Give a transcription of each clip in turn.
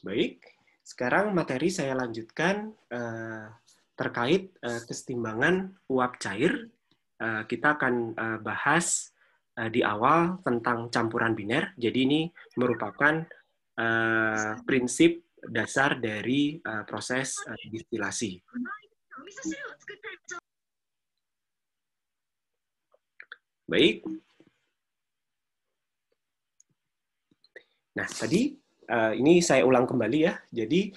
Baik, sekarang materi saya lanjutkan uh, terkait uh, kesetimbangan uap cair. Uh, kita akan uh, bahas uh, di awal tentang campuran biner. Jadi ini merupakan uh, prinsip dasar dari uh, proses uh, distilasi. Baik. Nah, tadi uh, ini saya ulang kembali ya. Jadi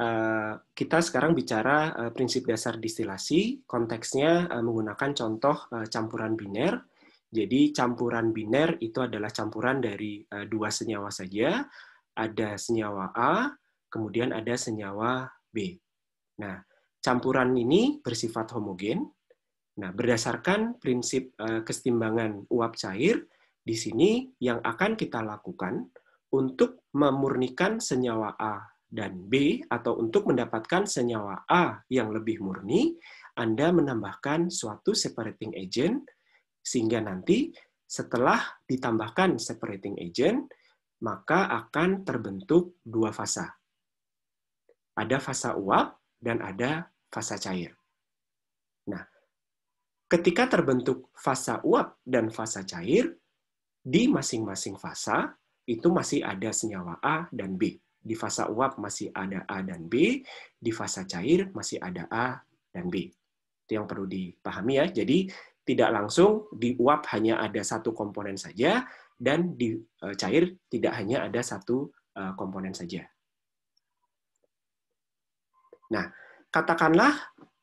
uh, kita sekarang bicara uh, prinsip dasar distilasi, konteksnya uh, menggunakan contoh uh, campuran biner. Jadi campuran biner itu adalah campuran dari uh, dua senyawa saja. Ada senyawa A, kemudian ada senyawa B. Nah, campuran ini bersifat homogen. Nah, berdasarkan prinsip uh, kesetimbangan uap cair, di sini yang akan kita lakukan untuk memurnikan senyawa A dan B atau untuk mendapatkan senyawa A yang lebih murni, Anda menambahkan suatu separating agent sehingga nanti setelah ditambahkan separating agent, maka akan terbentuk dua fasa. Ada fasa uap dan ada fasa cair. Nah, ketika terbentuk fasa uap dan fasa cair, di masing-masing fasa itu masih ada senyawa A dan B. Di fase uap masih ada A dan B, di fase cair masih ada A dan B. Itu yang perlu dipahami ya. Jadi tidak langsung di uap hanya ada satu komponen saja dan di e, cair tidak hanya ada satu e, komponen saja. Nah, katakanlah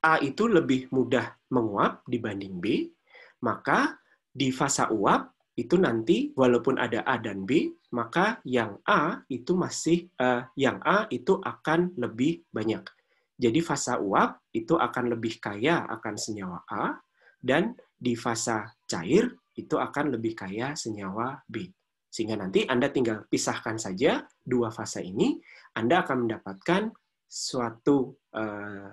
A itu lebih mudah menguap dibanding B, maka di fase uap itu nanti walaupun ada A dan B, maka yang A itu masih uh, yang A itu akan lebih banyak. Jadi fasa uap itu akan lebih kaya akan senyawa A dan di fasa cair itu akan lebih kaya senyawa B. Sehingga nanti Anda tinggal pisahkan saja dua fase ini, Anda akan mendapatkan suatu eh,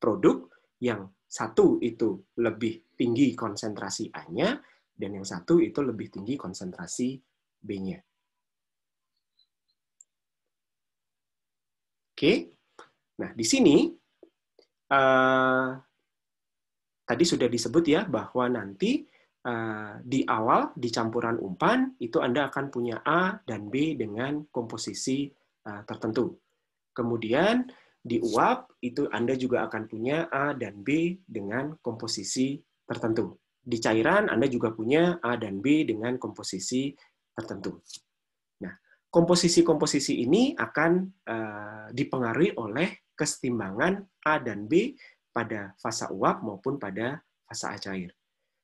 produk yang satu itu lebih tinggi konsentrasi A-nya, dan yang satu itu lebih tinggi konsentrasi B-nya. Oke, nah di sini uh, tadi sudah disebut ya bahwa nanti uh, di awal di campuran umpan itu Anda akan punya A dan B dengan komposisi uh, tertentu. Kemudian di uap itu Anda juga akan punya A dan B dengan komposisi tertentu. Di cairan Anda juga punya A dan B dengan komposisi tertentu. Nah, komposisi-komposisi ini akan uh, dipengaruhi oleh kesetimbangan A dan B pada fasa uap maupun pada fasa cair.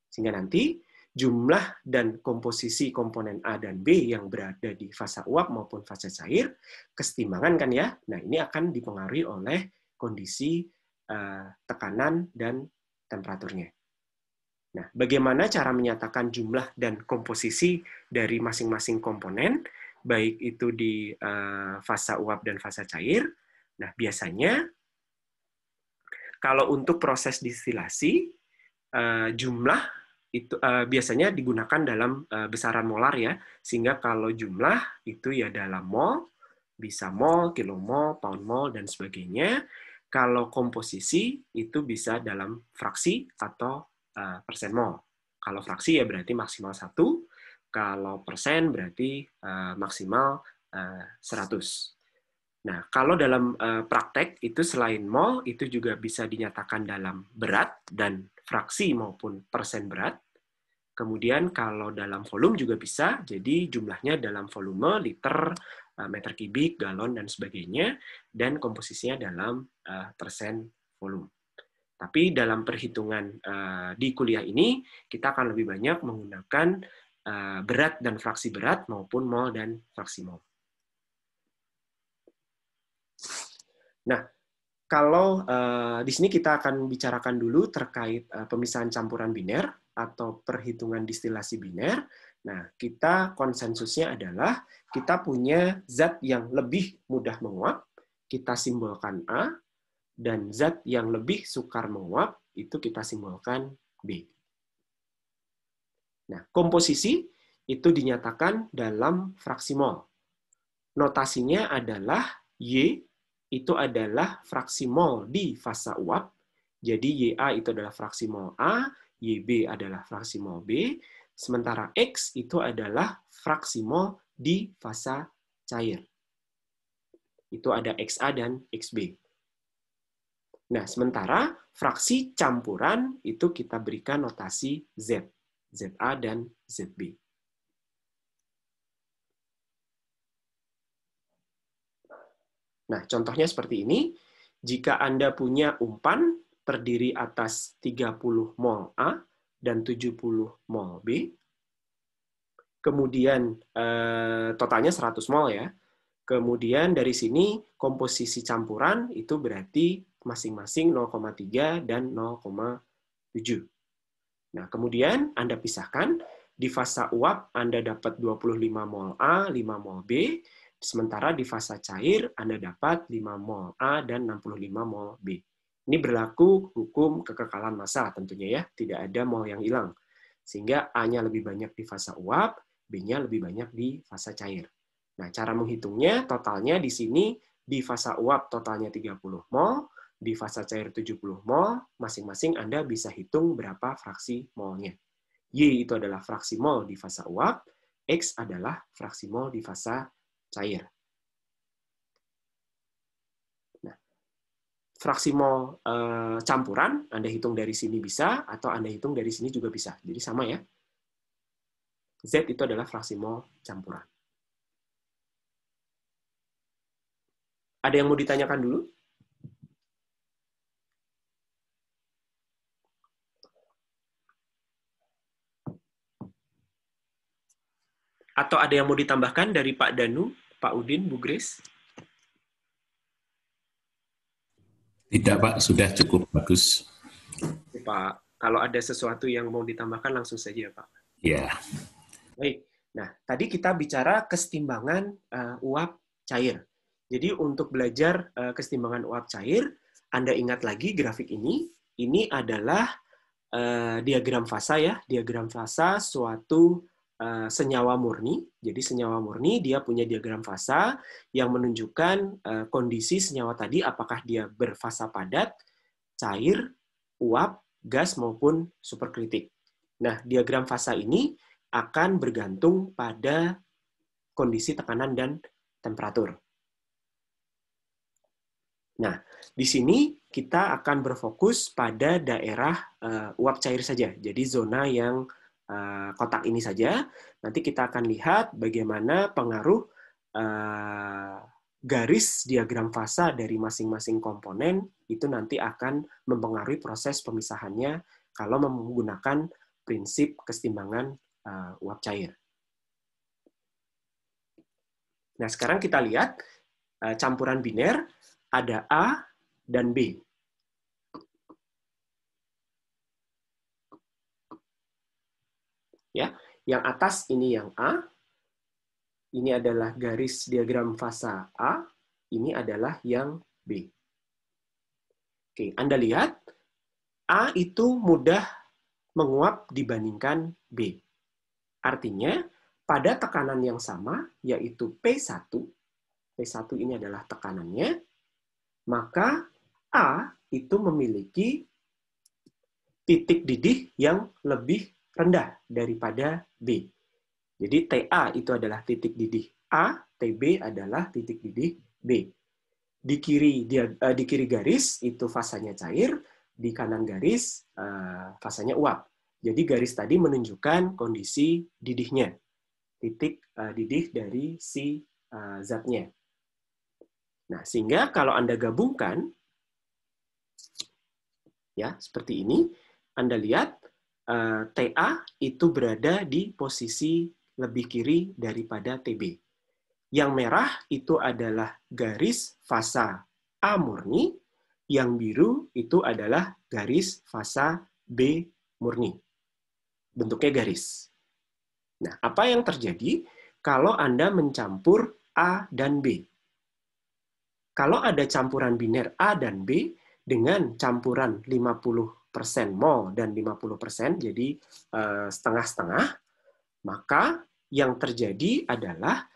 Sehingga nanti jumlah dan komposisi komponen A dan B yang berada di fasa uap maupun fasa cair, kesetimbangan kan ya, nah ini akan dipengaruhi oleh kondisi uh, tekanan dan temperaturnya. Nah, bagaimana cara menyatakan jumlah dan komposisi dari masing-masing komponen, baik itu di uh, fasa uap dan fasa cair? Nah, biasanya kalau untuk proses distilasi, uh, jumlah itu uh, biasanya digunakan dalam uh, besaran molar ya, sehingga kalau jumlah itu ya dalam mol, bisa mol, kilomol, pound mol, dan sebagainya. Kalau komposisi itu bisa dalam fraksi atau Eh, persen mol. Kalau fraksi ya berarti maksimal satu, kalau persen berarti eh, maksimal uh, eh, 100. Nah, kalau dalam praktek itu selain mol itu juga bisa dinyatakan dalam berat dan fraksi maupun persen berat. Kemudian kalau dalam volume juga bisa, jadi jumlahnya dalam volume, liter, meter kubik, galon, dan sebagainya, dan komposisinya dalam persen volume. Tapi dalam perhitungan uh, di kuliah ini, kita akan lebih banyak menggunakan uh, berat dan fraksi berat maupun mol dan fraksi mol. Nah, kalau uh, di sini kita akan bicarakan dulu terkait uh, pemisahan campuran biner atau perhitungan distilasi biner. Nah, kita konsensusnya adalah kita punya zat yang lebih mudah menguap, kita simbolkan A, dan zat yang lebih sukar menguap itu kita simbolkan B. Nah, komposisi itu dinyatakan dalam fraksi mol. Notasinya adalah Y itu adalah fraksi mol di fase uap. Jadi YA itu adalah fraksi mol A, YB adalah fraksi mol B, sementara X itu adalah fraksi mol di fase cair. Itu ada XA dan XB. Nah, sementara fraksi campuran itu kita berikan notasi Z, ZA dan ZB. Nah, contohnya seperti ini. Jika Anda punya umpan terdiri atas 30 mol A dan 70 mol B, kemudian eh, totalnya 100 mol ya, kemudian dari sini komposisi campuran itu berarti masing-masing 0,3 dan 0,7. Nah, kemudian Anda pisahkan, di fasa uap Anda dapat 25 mol A, 5 mol B, sementara di fasa cair Anda dapat 5 mol A dan 65 mol B. Ini berlaku hukum kekekalan massa tentunya ya, tidak ada mol yang hilang. Sehingga A-nya lebih banyak di fasa uap, B-nya lebih banyak di fasa cair. Nah, cara menghitungnya totalnya di sini di fasa uap totalnya 30 mol, di fase cair 70 mol, masing-masing Anda bisa hitung berapa fraksi molnya. Y itu adalah fraksi mol di fase uap, X adalah fraksi mol di fase cair. Nah, fraksi mol e, campuran, Anda hitung dari sini bisa, atau Anda hitung dari sini juga bisa. Jadi sama ya. Z itu adalah fraksi mol campuran. Ada yang mau ditanyakan dulu? Atau ada yang mau ditambahkan dari Pak Danu, Pak Udin, Bu Grace? Tidak, Pak. Sudah cukup bagus. Pak, kalau ada sesuatu yang mau ditambahkan langsung saja, Pak. Ya. Baik. Nah, tadi kita bicara kesetimbangan uh, uap cair. Jadi untuk belajar uh, kesetimbangan uap cair, Anda ingat lagi grafik ini. Ini adalah uh, diagram fasa ya, diagram fasa suatu Eh, senyawa murni. Jadi senyawa murni dia punya diagram fasa yang menunjukkan eh, kondisi senyawa tadi apakah dia berfasa padat, cair, uap, gas maupun superkritik. Nah, diagram fasa ini akan bergantung pada kondisi tekanan dan temperatur. Nah, di sini kita akan berfokus pada daerah eh, uap cair saja, jadi zona yang Eh, kotak ini saja. Nanti kita akan lihat bagaimana pengaruh eh, garis diagram fasa dari masing-masing komponen itu nanti akan mempengaruhi proses pemisahannya kalau menggunakan prinsip kesetimbangan eh, uap cair. Nah, sekarang kita lihat campuran biner ada A dan B. ya. Yang atas ini yang A. Ini adalah garis diagram fasa A, ini adalah yang B. Oke, Anda lihat A itu mudah menguap dibandingkan B. Artinya, pada tekanan yang sama, yaitu P1, P1 ini adalah tekanannya, maka A itu memiliki titik didih yang lebih rendah daripada B. Jadi TA itu adalah titik didih A, TB adalah titik didih B. Di kiri dia, uh, di kiri garis itu fasanya cair, di kanan garis uh, fasanya uap. Jadi garis tadi menunjukkan kondisi didihnya, titik uh, didih dari si uh, zatnya. Nah, sehingga kalau Anda gabungkan, ya, seperti ini, Anda lihat uh, eh, TA itu berada di posisi lebih kiri daripada TB. Yang merah itu adalah garis fasa A murni, yang biru itu adalah garis fasa B murni. Bentuknya garis. Nah, apa yang terjadi kalau Anda mencampur A dan B? Kalau ada campuran biner A dan B dengan campuran 50 persen mall dan 50 persen jadi eh, setengah-setengah, maka yang terjadi adalah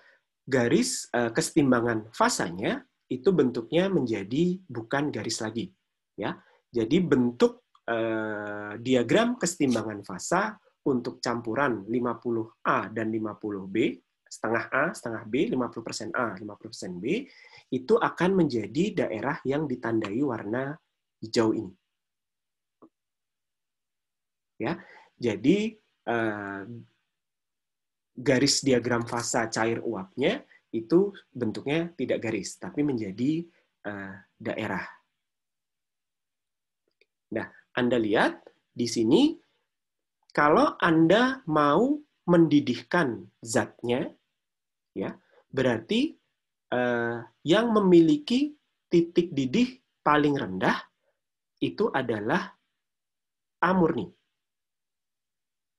garis eh, kesetimbangan fasanya itu bentuknya menjadi bukan garis lagi, ya. Jadi bentuk eh, diagram kesetimbangan fasa untuk campuran 50A dan 50B, setengah A, setengah B, 50% A, 50% B, itu akan menjadi daerah yang ditandai warna hijau ini ya. Jadi eh, garis diagram fasa cair uapnya itu bentuknya tidak garis tapi menjadi eh, daerah. Nah, Anda lihat di sini kalau Anda mau mendidihkan zatnya ya, berarti eh, yang memiliki titik didih paling rendah itu adalah amurni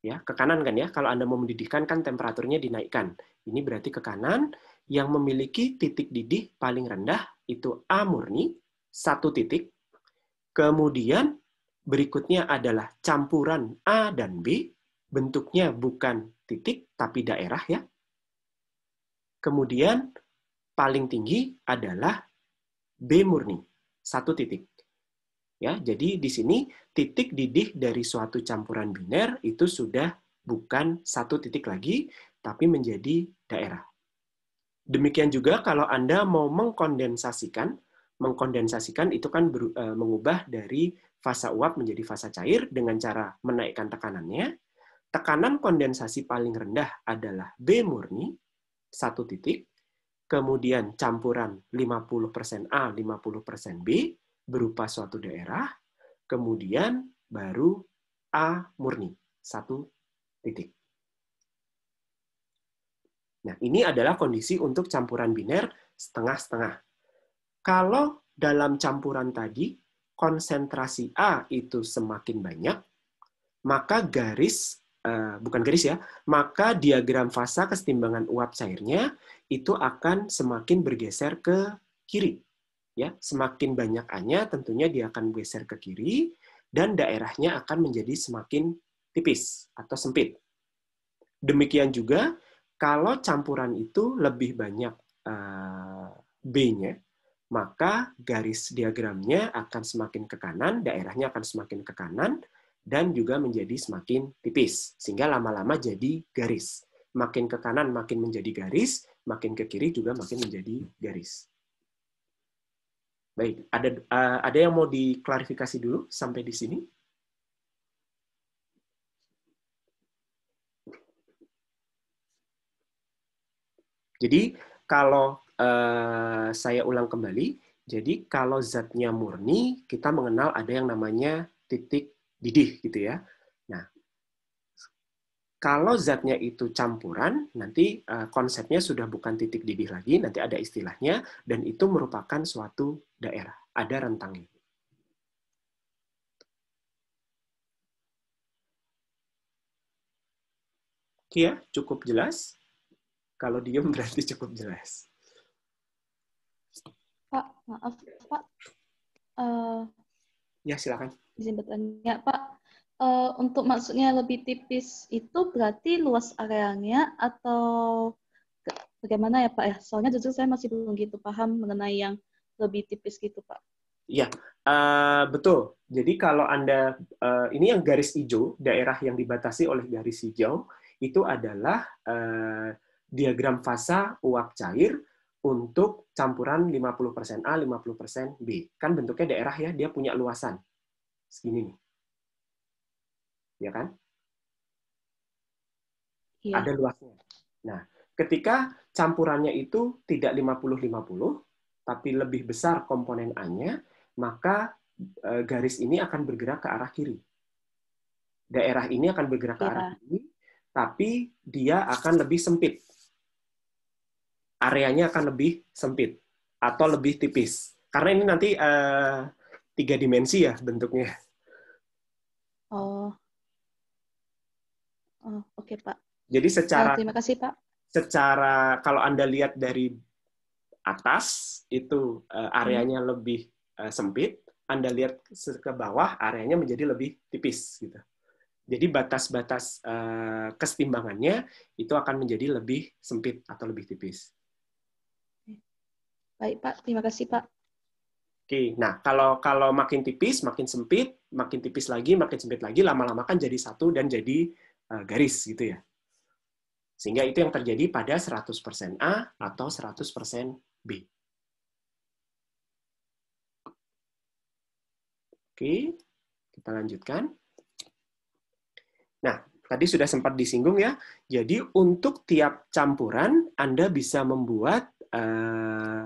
ya ke kanan kan ya kalau anda mau mendidihkan kan temperaturnya dinaikkan ini berarti ke kanan yang memiliki titik didih paling rendah itu A murni satu titik kemudian berikutnya adalah campuran A dan B bentuknya bukan titik tapi daerah ya kemudian paling tinggi adalah B murni satu titik Ya, jadi di sini titik didih dari suatu campuran biner itu sudah bukan satu titik lagi, tapi menjadi daerah. Demikian juga kalau Anda mau mengkondensasikan, mengkondensasikan itu kan ber, e, mengubah dari fasa uap menjadi fasa cair dengan cara menaikkan tekanannya. Tekanan kondensasi paling rendah adalah B murni, satu titik, kemudian campuran 50% A, 50% B, berupa suatu daerah, kemudian baru A murni, satu titik. Nah, ini adalah kondisi untuk campuran biner setengah-setengah. Kalau dalam campuran tadi, konsentrasi A itu semakin banyak, maka garis, eh, bukan garis ya, maka diagram fasa kesetimbangan uap cairnya itu akan semakin bergeser ke kiri Ya, semakin banyak A-nya tentunya dia akan geser ke kiri dan daerahnya akan menjadi semakin tipis atau sempit. Demikian juga kalau campuran itu lebih banyak eh, B-nya, maka garis diagramnya akan semakin ke kanan, daerahnya akan semakin ke kanan, dan juga menjadi semakin tipis, sehingga lama-lama jadi garis. Makin ke kanan makin menjadi garis, makin ke kiri juga makin menjadi garis. Baik, ada uh, ada yang mau diklarifikasi dulu sampai di sini? Jadi kalau uh, saya ulang kembali, jadi kalau zatnya murni, kita mengenal ada yang namanya titik didih gitu ya. Kalau zatnya itu campuran, nanti uh, konsepnya sudah bukan titik didih lagi, nanti ada istilahnya, dan itu merupakan suatu daerah, ada rentangnya. Kia, cukup jelas? Kalau diem berarti cukup jelas. Pak, maaf Pak. Uh, ya, silakan. Izin bertanya, Pak uh, untuk maksudnya lebih tipis itu berarti luas areanya atau bagaimana ya Pak ya? Soalnya jujur saya masih belum gitu paham mengenai yang lebih tipis gitu Pak. Iya, uh, betul. Jadi kalau Anda, uh, ini yang garis hijau, daerah yang dibatasi oleh garis hijau, itu adalah uh, diagram fasa uap cair untuk campuran 50% A, 50% B. Kan bentuknya daerah ya, dia punya luasan. Segini nih ya kan? Ya. Ada luasnya. Nah, ketika campurannya itu tidak 50-50, tapi lebih besar komponen A-nya, maka eh, garis ini akan bergerak ke arah kiri. Daerah ini akan bergerak ke ya. arah kiri, tapi dia akan lebih sempit. Areanya akan lebih sempit atau lebih tipis. Karena ini nanti uh, tiga dimensi ya bentuknya. Oh. Oh, oke okay, Pak. Jadi secara oh, terima kasih Pak. Secara kalau Anda lihat dari atas itu uh, areanya hmm. lebih uh, sempit, Anda lihat ke bawah areanya menjadi lebih tipis gitu. Jadi batas-batas uh, kesetimbangannya itu akan menjadi lebih sempit atau lebih tipis. Baik Pak, terima kasih Pak. Oke, nah kalau kalau makin tipis, makin sempit, makin tipis lagi, makin sempit lagi, lama-lama kan jadi satu dan jadi Eh, garis gitu ya. Sehingga itu yang terjadi pada 100% A atau 100% B. Oke, kita lanjutkan. Nah, tadi sudah sempat disinggung ya. Jadi untuk tiap campuran Anda bisa membuat uh,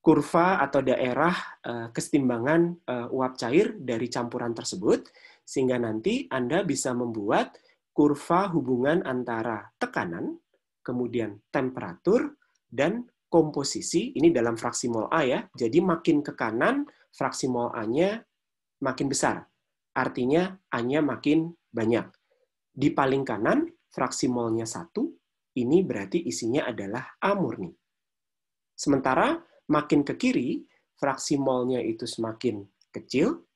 kurva atau daerah uh, uap cair dari campuran tersebut sehingga nanti Anda bisa membuat kurva hubungan antara tekanan, kemudian temperatur, dan komposisi. Ini dalam fraksi mol A ya. Jadi makin ke kanan, fraksi mol A-nya makin besar. Artinya A-nya makin banyak. Di paling kanan, fraksi molnya satu, ini berarti isinya adalah A murni. Sementara makin ke kiri, fraksi molnya itu semakin kecil,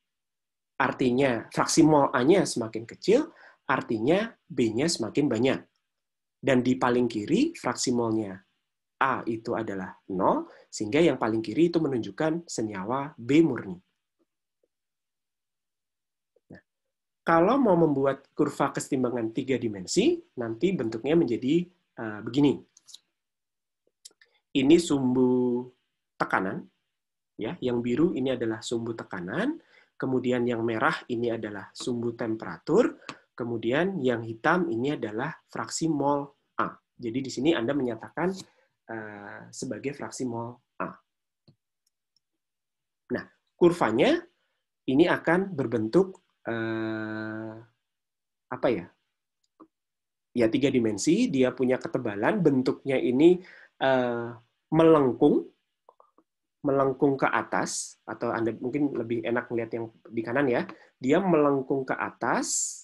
Artinya, fraksi mol A-nya semakin kecil, artinya B-nya semakin banyak. Dan di paling kiri, fraksi molnya A itu adalah 0, sehingga yang paling kiri itu menunjukkan senyawa B murni. Nah, kalau mau membuat kurva kesetimbangan tiga dimensi, nanti bentuknya menjadi uh, begini. Ini sumbu tekanan, ya, yang biru ini adalah sumbu tekanan, kemudian yang merah ini adalah sumbu temperatur, kemudian yang hitam ini adalah fraksi mol A. Jadi di sini Anda menyatakan uh, sebagai fraksi mol A. Nah, kurvanya ini akan berbentuk uh, apa ya? Ya tiga dimensi, dia punya ketebalan, bentuknya ini uh, melengkung melengkung ke atas atau Anda mungkin lebih enak melihat yang di kanan ya. Dia melengkung ke atas.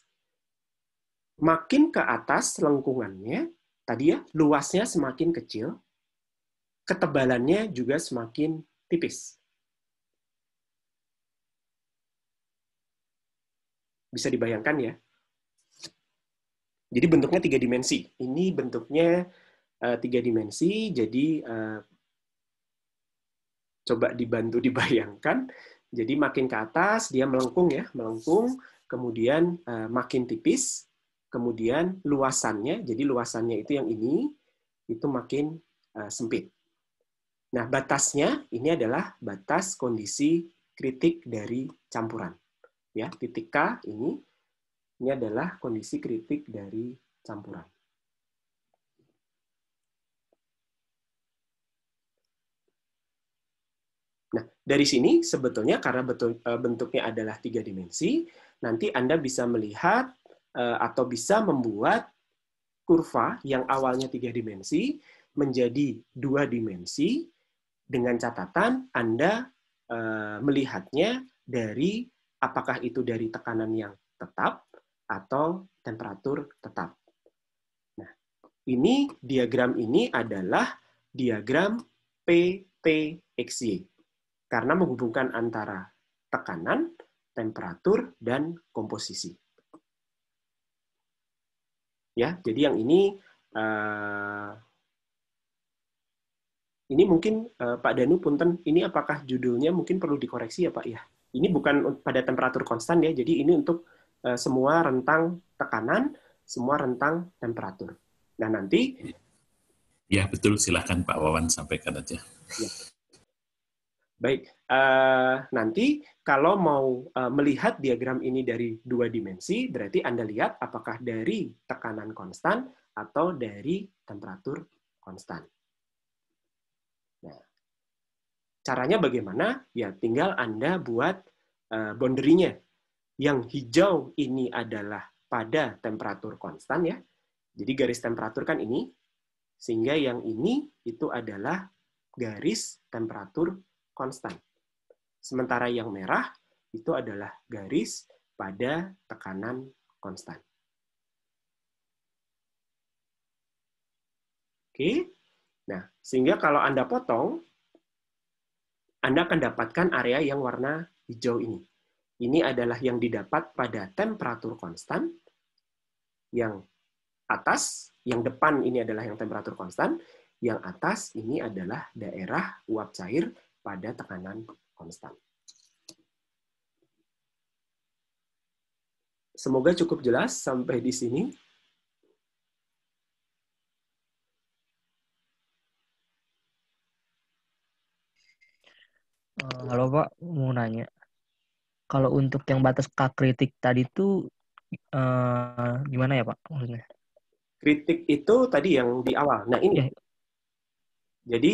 Makin ke atas lengkungannya, tadi ya, luasnya semakin kecil, ketebalannya juga semakin tipis. Bisa dibayangkan ya. Jadi bentuknya tiga dimensi. Ini bentuknya eh, tiga dimensi, jadi eh, Coba dibantu dibayangkan. Jadi makin ke atas dia melengkung ya, melengkung, kemudian eh, makin tipis, kemudian luasannya, jadi luasannya itu yang ini itu makin eh, sempit. Nah, batasnya ini adalah batas kondisi kritik dari campuran. Ya, titik K ini ini adalah kondisi kritik dari campuran. Dari sini sebetulnya karena betul, eh, bentuknya adalah tiga dimensi, nanti Anda bisa melihat eh, atau bisa membuat kurva yang awalnya tiga dimensi menjadi dua dimensi dengan catatan Anda eh, melihatnya dari apakah itu dari tekanan yang tetap atau temperatur tetap. Nah, ini diagram ini adalah diagram PTXY karena menghubungkan antara tekanan, temperatur, dan komposisi. Ya, jadi yang ini uh, ini mungkin uh, Pak Danu punten ini apakah judulnya mungkin perlu dikoreksi ya Pak ya. Ini bukan pada temperatur konstan ya. Jadi ini untuk uh, semua rentang tekanan, semua rentang temperatur. Nah, nanti Ya, betul silahkan Pak Wawan sampaikan aja. Ya. Baik, uh, nanti kalau mau uh, melihat diagram ini dari dua dimensi, berarti Anda lihat apakah dari tekanan konstan atau dari temperatur konstan. Nah, caranya bagaimana? Ya, tinggal Anda buat uh, boundary-nya. Yang hijau ini adalah pada temperatur konstan ya. Jadi garis temperatur kan ini, sehingga yang ini itu adalah garis temperatur konstan. Sementara yang merah itu adalah garis pada tekanan konstan. Oke. Nah, sehingga kalau Anda potong, Anda akan dapatkan area yang warna hijau ini. Ini adalah yang didapat pada temperatur konstan, yang atas, yang depan ini adalah yang temperatur konstan, yang atas ini adalah daerah uap cair pada tekanan konstan. Semoga cukup jelas sampai di sini. Eh, halo Pak, mau nanya. Kalau untuk yang batas K kritik tadi itu eh, gimana ya Pak maksudnya? Kritik itu tadi yang di awal. Nah ini. Ya. Jadi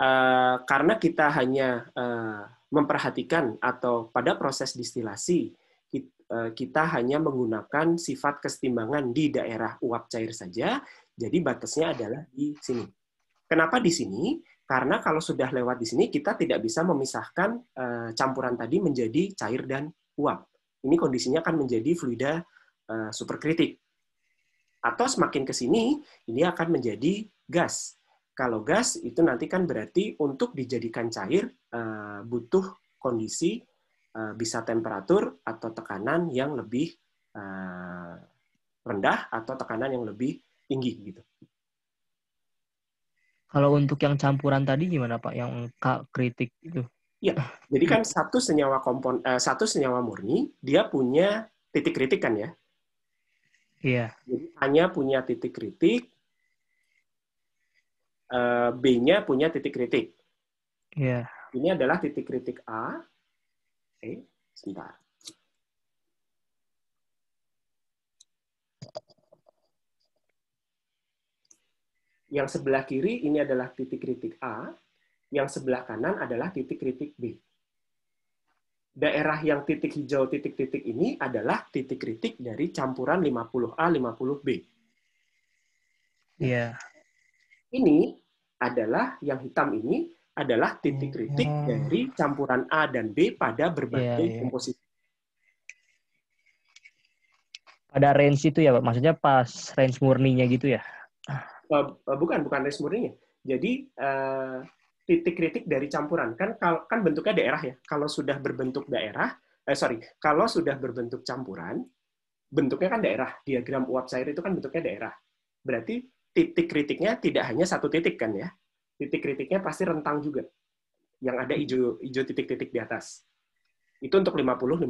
uh, karena kita hanya uh, memperhatikan atau pada proses distilasi kita, uh, eh, kita hanya menggunakan sifat kestimbangan di daerah uap cair saja, jadi batasnya adalah di sini. Kenapa di sini? Karena kalau sudah lewat di sini kita tidak bisa memisahkan uh, campuran tadi menjadi cair dan uap. Ini kondisinya akan menjadi fluida uh, superkritik. Atau semakin ke sini, ini akan menjadi gas. Kalau gas itu nanti kan berarti untuk dijadikan cair eh, butuh kondisi eh, bisa temperatur atau tekanan yang lebih eh, rendah atau tekanan yang lebih tinggi gitu. Kalau untuk yang campuran tadi gimana Pak? Yang kritik itu? Iya, jadi kan satu senyawa kompon, satu senyawa murni dia punya titik kritik kan ya? Iya. Jadi hanya punya titik kritik uh, B-nya punya titik kritik. Yeah. Ini adalah titik kritik A. Eh, sebentar. Yang sebelah kiri ini adalah titik kritik A, yang sebelah kanan adalah titik kritik B. Daerah yang titik hijau titik-titik ini adalah titik kritik dari campuran 50A, 50B. Iya. Yeah. Ini adalah yang hitam ini adalah titik hmm. kritik hmm. dari campuran A dan B pada berbagai yeah, yeah. komposisi. Pada range itu ya, Pak. Maksudnya pas range murninya gitu ya? Eh, eh, bukan, bukan range murninya. Jadi uh, titik kritik dari campuran kan kan bentuknya daerah ya. Kalau sudah berbentuk daerah, eh, sorry, kalau sudah berbentuk campuran, bentuknya kan daerah. Diagram uap cair itu kan bentuknya daerah. Berarti titik kritiknya tidak hanya satu titik kan ya. Titik kritiknya pasti rentang juga. Yang ada hijau-hijau titik-titik di atas. Itu untuk 50-50.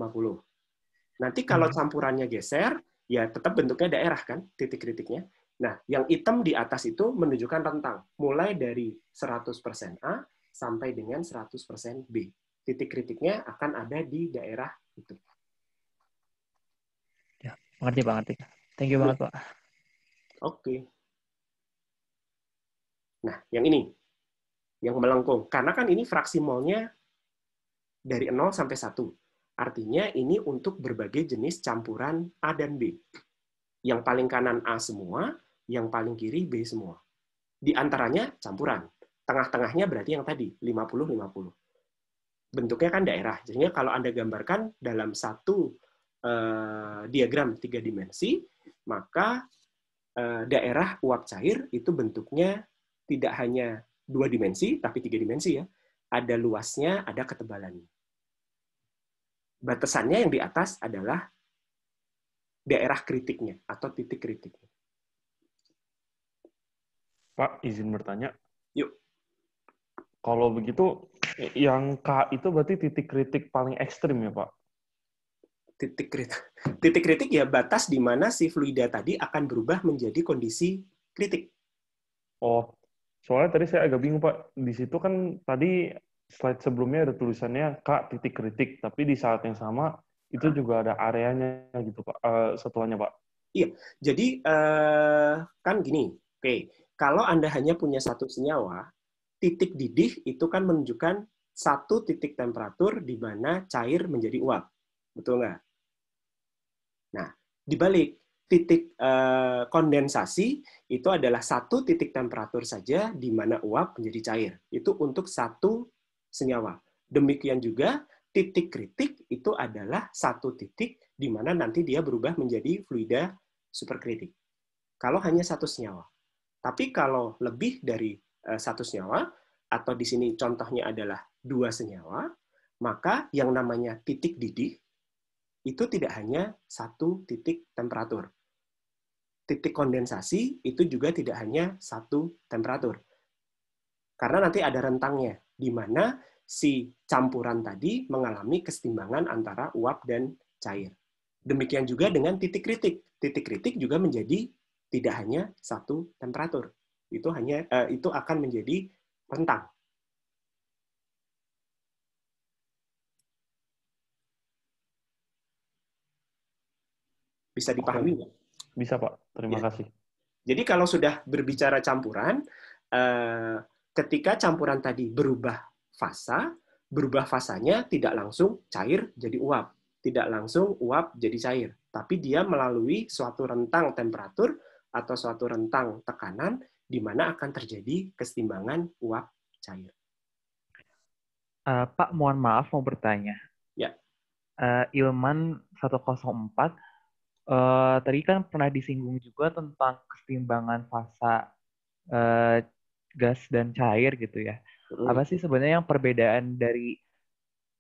Nanti kalau hmm. campurannya geser, ya tetap bentuknya daerah kan, titik kritiknya. Nah, yang hitam di atas itu menunjukkan rentang. Mulai dari 100% A sampai dengan 100% B. Titik kritiknya akan ada di daerah itu. Ya, mengerti banget. Thank you banget Pak. Oke. Okay. Nah, yang ini, yang melengkung. Karena kan ini fraksi molnya dari 0 sampai 1. Artinya ini untuk berbagai jenis campuran A dan B. Yang paling kanan A semua, yang paling kiri B semua. Di antaranya campuran. Tengah-tengahnya berarti yang tadi, 50-50 bentuknya kan daerah. Jadi kalau Anda gambarkan dalam satu eh, diagram tiga dimensi, maka eh, daerah uap cair itu bentuknya tidak hanya dua dimensi, tapi tiga dimensi ya. Ada luasnya, ada ketebalannya. Batasannya yang di atas adalah daerah kritiknya atau titik kritiknya. Pak, izin bertanya. Yuk. Kalau begitu, yang K itu berarti titik kritik paling ekstrim ya, Pak? Titik kritik. Titik kritik ya batas di mana si fluida tadi akan berubah menjadi kondisi kritik. Oh, Soalnya tadi saya agak bingung Pak, di situ kan tadi slide sebelumnya ada tulisannya Kak titik kritik, tapi di saat yang sama itu juga ada areanya gitu Pak, uh, setelahnya Pak. Iya, jadi uh, kan gini, oke, okay. kalau Anda hanya punya satu senyawa, titik didih itu kan menunjukkan satu titik temperatur di mana cair menjadi uap. Betul nggak? Nah, dibalik, titik uh, kondensasi itu adalah satu titik temperatur saja di mana uap menjadi cair. Itu untuk satu senyawa. Demikian juga titik kritik itu adalah satu titik di mana nanti dia berubah menjadi fluida superkritik. Kalau hanya satu senyawa. Tapi kalau lebih dari eh, satu senyawa, atau di sini contohnya adalah dua senyawa, maka yang namanya titik didih itu tidak hanya satu titik temperatur, titik kondensasi itu juga tidak hanya satu temperatur. Karena nanti ada rentangnya, di mana si campuran tadi mengalami kesetimbangan antara uap dan cair. Demikian juga dengan titik kritik. Titik kritik juga menjadi tidak hanya satu temperatur. Itu hanya eh, itu akan menjadi rentang. Bisa dipahami nggak? Bisa Pak, terima ya. kasih. Jadi kalau sudah berbicara campuran, eh, ketika campuran tadi berubah fasa, berubah fasanya tidak langsung cair jadi uap, tidak langsung uap jadi cair, tapi dia melalui suatu rentang temperatur atau suatu rentang tekanan di mana akan terjadi kesetimbangan uap cair. Uh, Pak, mohon maaf mau bertanya. Ya. Uh, Ilman 104 uh, tadi kan pernah disinggung juga tentang keseimbangan fasa uh, gas dan cair gitu ya. Hmm. Apa sih sebenarnya yang perbedaan dari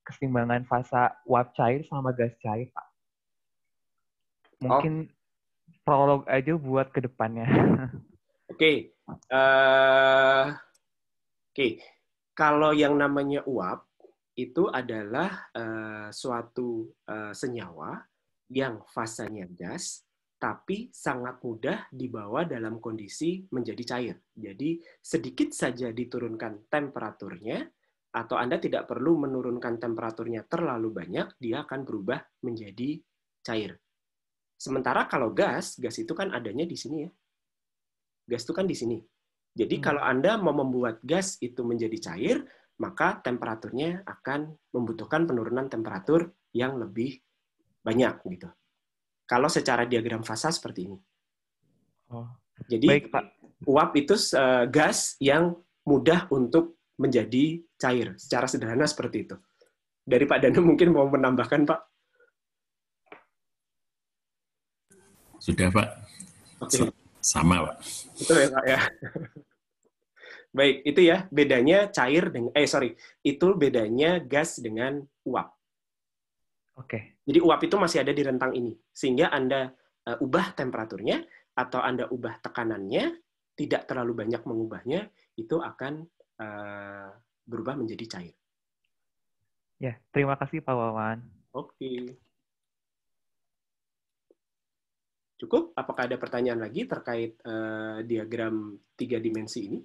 keseimbangan fasa uap cair sama gas cair, Pak? Mungkin oh. prolog aja buat ke depannya. Oke. Eh, oke. Kalau yang namanya uap itu adalah uh, suatu uh, senyawa yang fasanya gas tapi sangat mudah dibawa dalam kondisi menjadi cair. Jadi sedikit saja diturunkan temperaturnya atau Anda tidak perlu menurunkan temperaturnya terlalu banyak, dia akan berubah menjadi cair. Sementara kalau gas, gas itu kan adanya di sini ya. Gas itu kan di sini. Jadi hmm. kalau Anda mau membuat gas itu menjadi cair, maka temperaturnya akan membutuhkan penurunan temperatur yang lebih banyak gitu. Kalau secara diagram fasa seperti ini. Oh. Jadi Baik, Pak. uap itu uh, gas yang mudah untuk menjadi cair. Secara sederhana seperti itu. Dari Pak Dana mungkin mau menambahkan Pak. Sudah Pak. Okay. Sama Pak. Itu ya Pak ya. Baik, itu ya bedanya cair dengan eh sorry, itu bedanya gas dengan uap. Oke. Okay. Jadi uap itu masih ada di rentang ini, sehingga Anda uh, ubah temperaturnya atau Anda ubah tekanannya, tidak terlalu banyak mengubahnya, itu akan uh, berubah menjadi cair. Ya, terima kasih Pak Wawan. Oke. Okay. Cukup? Apakah ada pertanyaan lagi terkait uh, diagram tiga dimensi ini?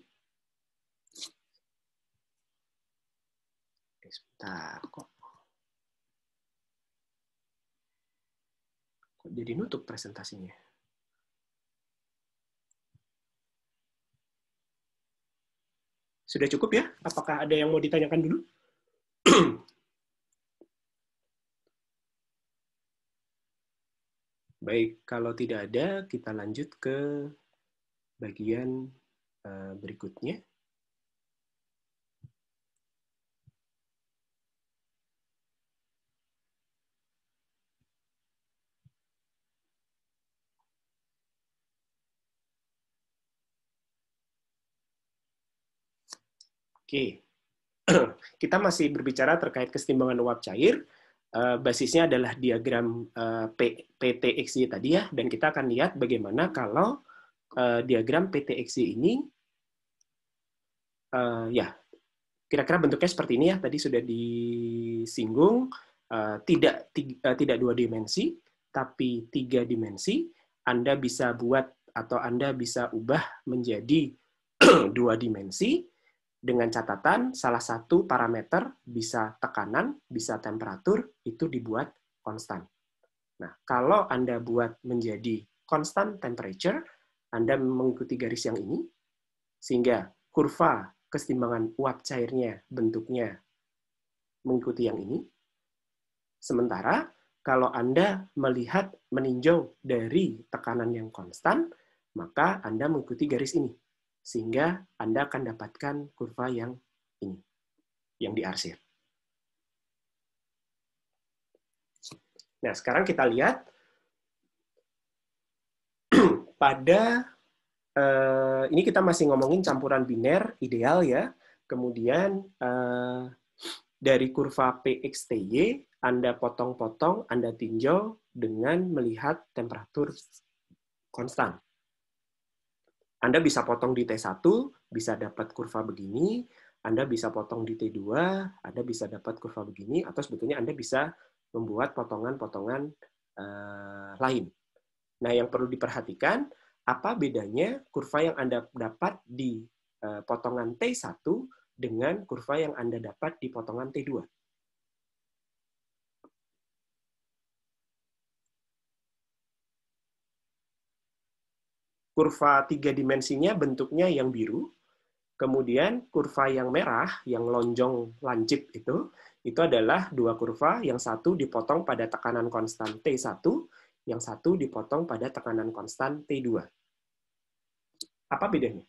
Oke, sebentar kok. jadi nutup presentasinya. Sudah cukup ya? Apakah ada yang mau ditanyakan dulu? Baik, kalau tidak ada, kita lanjut ke bagian eh, berikutnya. Oke, kita masih berbicara terkait kesetimbangan uap cair. Eh, basisnya adalah diagram eh, PTXY tadi ya, dan kita akan lihat bagaimana kalau eh, diagram PTXY ini, ya, kira-kira bentuknya seperti ini ya. Tadi sudah disinggung, tidak tidak dua dimensi, tapi tiga dimensi. Anda bisa buat atau Anda bisa ubah menjadi dua dimensi dengan catatan salah satu parameter bisa tekanan, bisa temperatur itu dibuat konstan. Nah, kalau Anda buat menjadi konstan temperature, Anda mengikuti garis yang ini sehingga kurva kesetimbangan uap cairnya bentuknya mengikuti yang ini. Sementara kalau Anda melihat meninjau dari tekanan yang konstan, maka Anda mengikuti garis ini sehingga Anda akan dapatkan kurva yang ini, yang diarsir. Nah, sekarang kita lihat pada eh, ini kita masih ngomongin campuran biner ideal ya. Kemudian eh, dari kurva PXTY Anda potong-potong, Anda tinjau dengan melihat temperatur konstan. Anda bisa potong di T1, bisa dapat kurva begini, Anda bisa potong di T2, Anda bisa dapat kurva begini, atau sebetulnya Anda bisa membuat potongan-potongan uh, lain. Nah, yang perlu diperhatikan, apa bedanya kurva yang Anda dapat di uh, potongan T1 dengan kurva yang Anda dapat di potongan T2? kurva tiga dimensinya bentuknya yang biru, kemudian kurva yang merah, yang lonjong lancip itu, itu adalah dua kurva, yang satu dipotong pada tekanan konstan T1, yang satu dipotong pada tekanan konstan T2. Apa bedanya?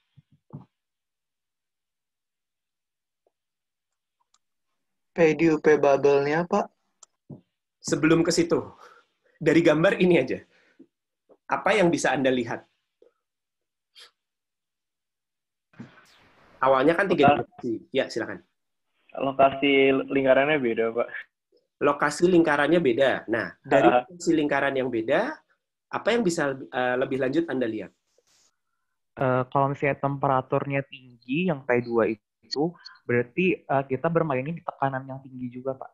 P bubble-nya, Pak? Sebelum ke situ, dari gambar ini aja. Apa yang bisa Anda lihat? Awalnya kan tiga lokasi. Ya, silakan. Lokasi lingkarannya beda, Pak. Lokasi lingkarannya beda. Nah, dari uh. lokasi lingkaran yang beda, apa yang bisa uh, lebih lanjut Anda lihat? Uh, kalau misalnya temperaturnya tinggi, yang T2 itu, berarti uh, kita bermainnya di tekanan yang tinggi juga, Pak.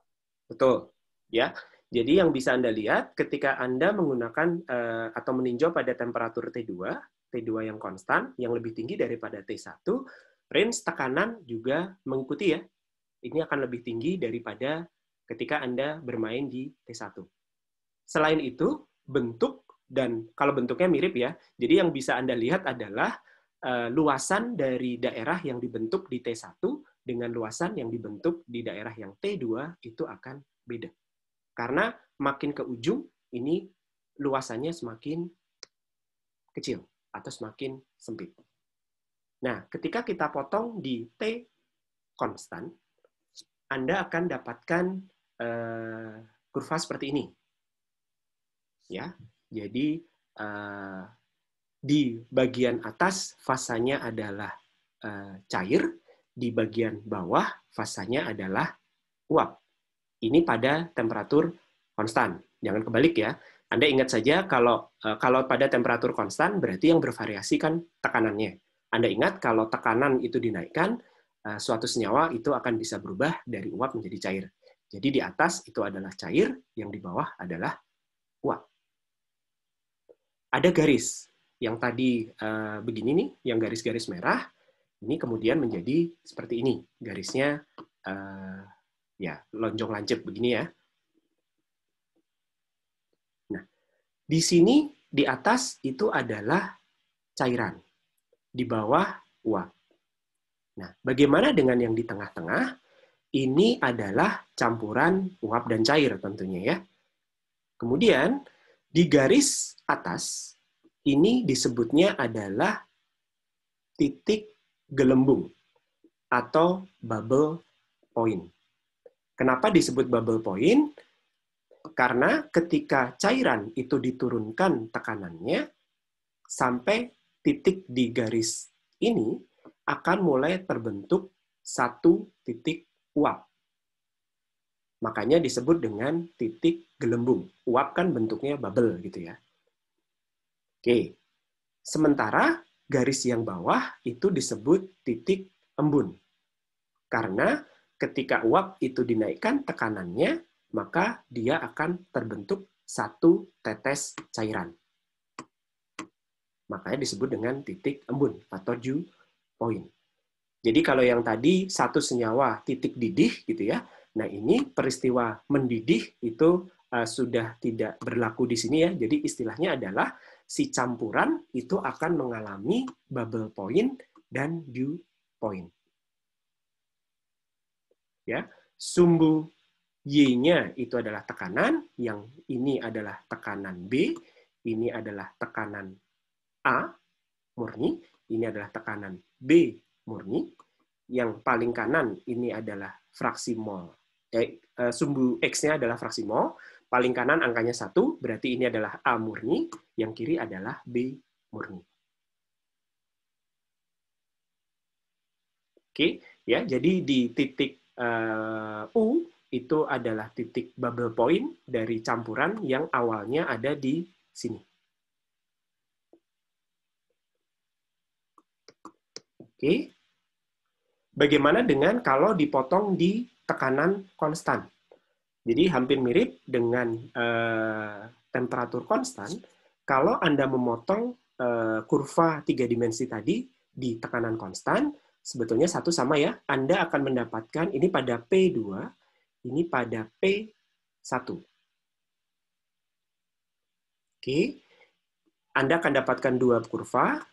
Betul. Ya. Jadi yang bisa Anda lihat ketika Anda menggunakan uh, atau meninjau pada temperatur T2, T2 yang konstan, yang lebih tinggi daripada T1, range tekanan juga mengikuti ya. Ini akan lebih tinggi daripada ketika Anda bermain di T1. Selain itu, bentuk dan kalau bentuknya mirip ya, jadi yang bisa Anda lihat adalah uh, luasan dari daerah yang dibentuk di T1 dengan luasan yang dibentuk di daerah yang T2 itu akan beda. Karena makin ke ujung, ini luasannya semakin kecil atau semakin sempit. Nah, ketika kita potong di T konstan, Anda akan dapatkan uh, kurva seperti ini. Ya, jadi uh, di bagian atas fasanya adalah uh, cair, di bagian bawah fasanya adalah uap. Ini pada temperatur konstan. Jangan kebalik ya. Anda ingat saja kalau kalau pada temperatur konstan berarti yang bervariasi kan tekanannya. Anda ingat kalau tekanan itu dinaikkan, eh, suatu senyawa itu akan bisa berubah dari uap menjadi cair. Jadi di atas itu adalah cair, yang di bawah adalah uap. Ada garis yang tadi eh, begini nih, yang garis-garis merah, ini kemudian menjadi seperti ini. Garisnya eh, ya lonjong lancip begini ya. Nah, di sini di atas itu adalah cairan di bawah uap. Nah, bagaimana dengan yang di tengah-tengah? Ini adalah campuran uap dan cair tentunya ya. Kemudian di garis atas ini disebutnya adalah titik gelembung atau bubble point. Kenapa disebut bubble point? Karena ketika cairan itu diturunkan tekanannya sampai titik di garis ini akan mulai terbentuk satu titik uap. Makanya disebut dengan titik gelembung. Uap kan bentuknya bubble gitu ya. Oke. Sementara garis yang bawah itu disebut titik embun. Karena ketika uap itu dinaikkan tekanannya, maka dia akan terbentuk satu tetes cairan. Makanya disebut dengan titik embun atau dew point. Jadi kalau yang tadi satu senyawa titik didih gitu ya. Nah, ini peristiwa mendidih itu uh, sudah tidak berlaku di sini ya. Jadi istilahnya adalah si campuran itu akan mengalami bubble point dan dew point. Ya, sumbu Y-nya itu adalah tekanan, yang ini adalah tekanan B, ini adalah tekanan A murni, ini adalah tekanan B murni, yang paling kanan ini adalah fraksi mol. Eh, eh, sumbu X-nya adalah fraksi mol, paling kanan angkanya satu berarti ini adalah A murni, yang kiri adalah B murni. Oke, ya. Jadi di titik uh, U itu adalah titik bubble point dari campuran yang awalnya ada di sini. Oke. Bagaimana dengan kalau dipotong di tekanan konstan? Jadi hampir mirip dengan eh, temperatur konstan. Kalau Anda memotong eh, kurva tiga dimensi tadi di tekanan konstan, sebetulnya satu sama ya. Anda akan mendapatkan ini pada P2, ini pada P1. Oke. Anda akan dapatkan dua kurva,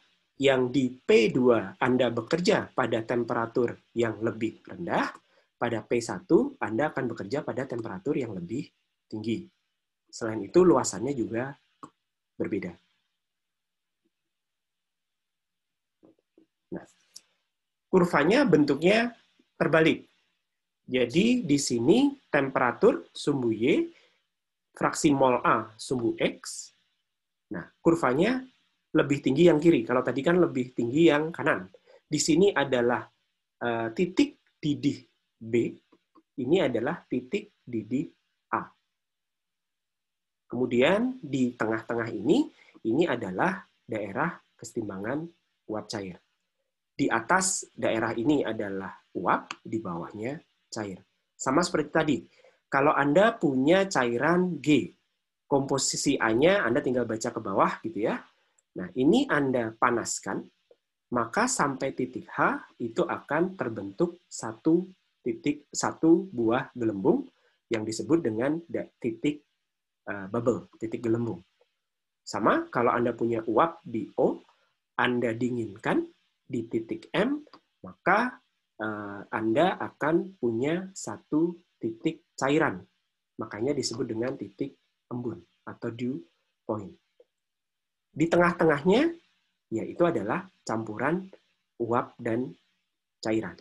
yang di P2 Anda bekerja pada temperatur yang lebih rendah, pada P1 Anda akan bekerja pada temperatur yang lebih tinggi. Selain itu, luasannya juga berbeda. Nah, kurvanya bentuknya terbalik. Jadi di sini temperatur sumbu Y, fraksi mol A sumbu X. Nah, kurvanya lebih tinggi yang kiri. Kalau tadi kan lebih tinggi yang kanan. Di sini adalah uh, titik didih B, ini adalah titik didih A. Kemudian di tengah-tengah ini, ini adalah daerah kesetimbangan uap cair. Di atas daerah ini adalah uap, di bawahnya cair. Sama seperti tadi, kalau Anda punya cairan G, komposisi A-nya Anda tinggal baca ke bawah gitu ya. Nah, ini Anda panaskan, maka sampai titik H itu akan terbentuk satu titik satu buah gelembung yang disebut dengan titik eh, bubble, titik gelembung. Sama kalau Anda punya uap di O, Anda dinginkan di titik M, maka eh, Anda akan punya satu titik cairan. Makanya disebut dengan titik embun atau dew point. Di tengah-tengahnya, yaitu adalah campuran uap dan cairan.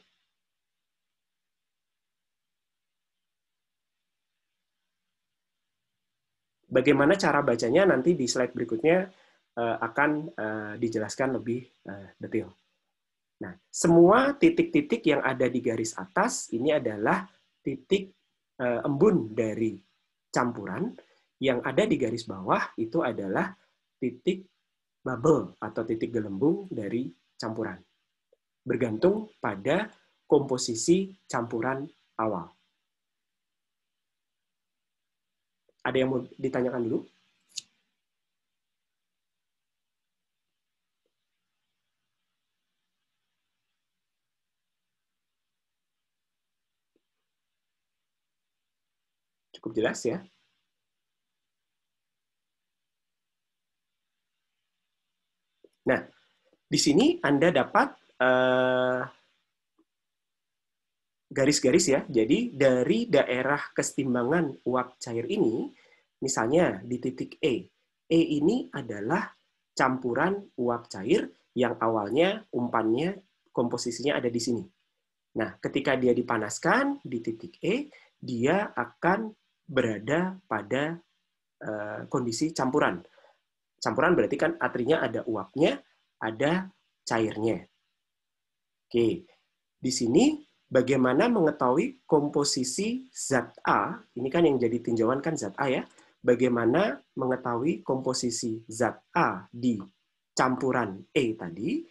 Bagaimana cara bacanya nanti di slide berikutnya eh, akan eh, dijelaskan lebih eh, detail. Nah, semua titik-titik yang ada di garis atas ini adalah titik embun dari campuran, yang ada di garis bawah itu adalah titik bubble atau titik gelembung dari campuran. Bergantung pada komposisi campuran awal. Ada yang mau ditanyakan dulu? Cukup jelas ya? Nah, di sini Anda dapat eh, garis-garis uh, ya. Jadi dari daerah kesetimbangan uap cair ini, misalnya di titik E. E ini adalah campuran uap cair yang awalnya umpannya komposisinya ada di sini. Nah, ketika dia dipanaskan di titik E, dia akan berada pada uh, kondisi campuran. Campuran berarti kan atrinya ada uapnya, ada cairnya. Oke, di sini bagaimana mengetahui komposisi zat A, ini kan yang jadi tinjauan kan zat A ya, bagaimana mengetahui komposisi zat A di campuran E tadi,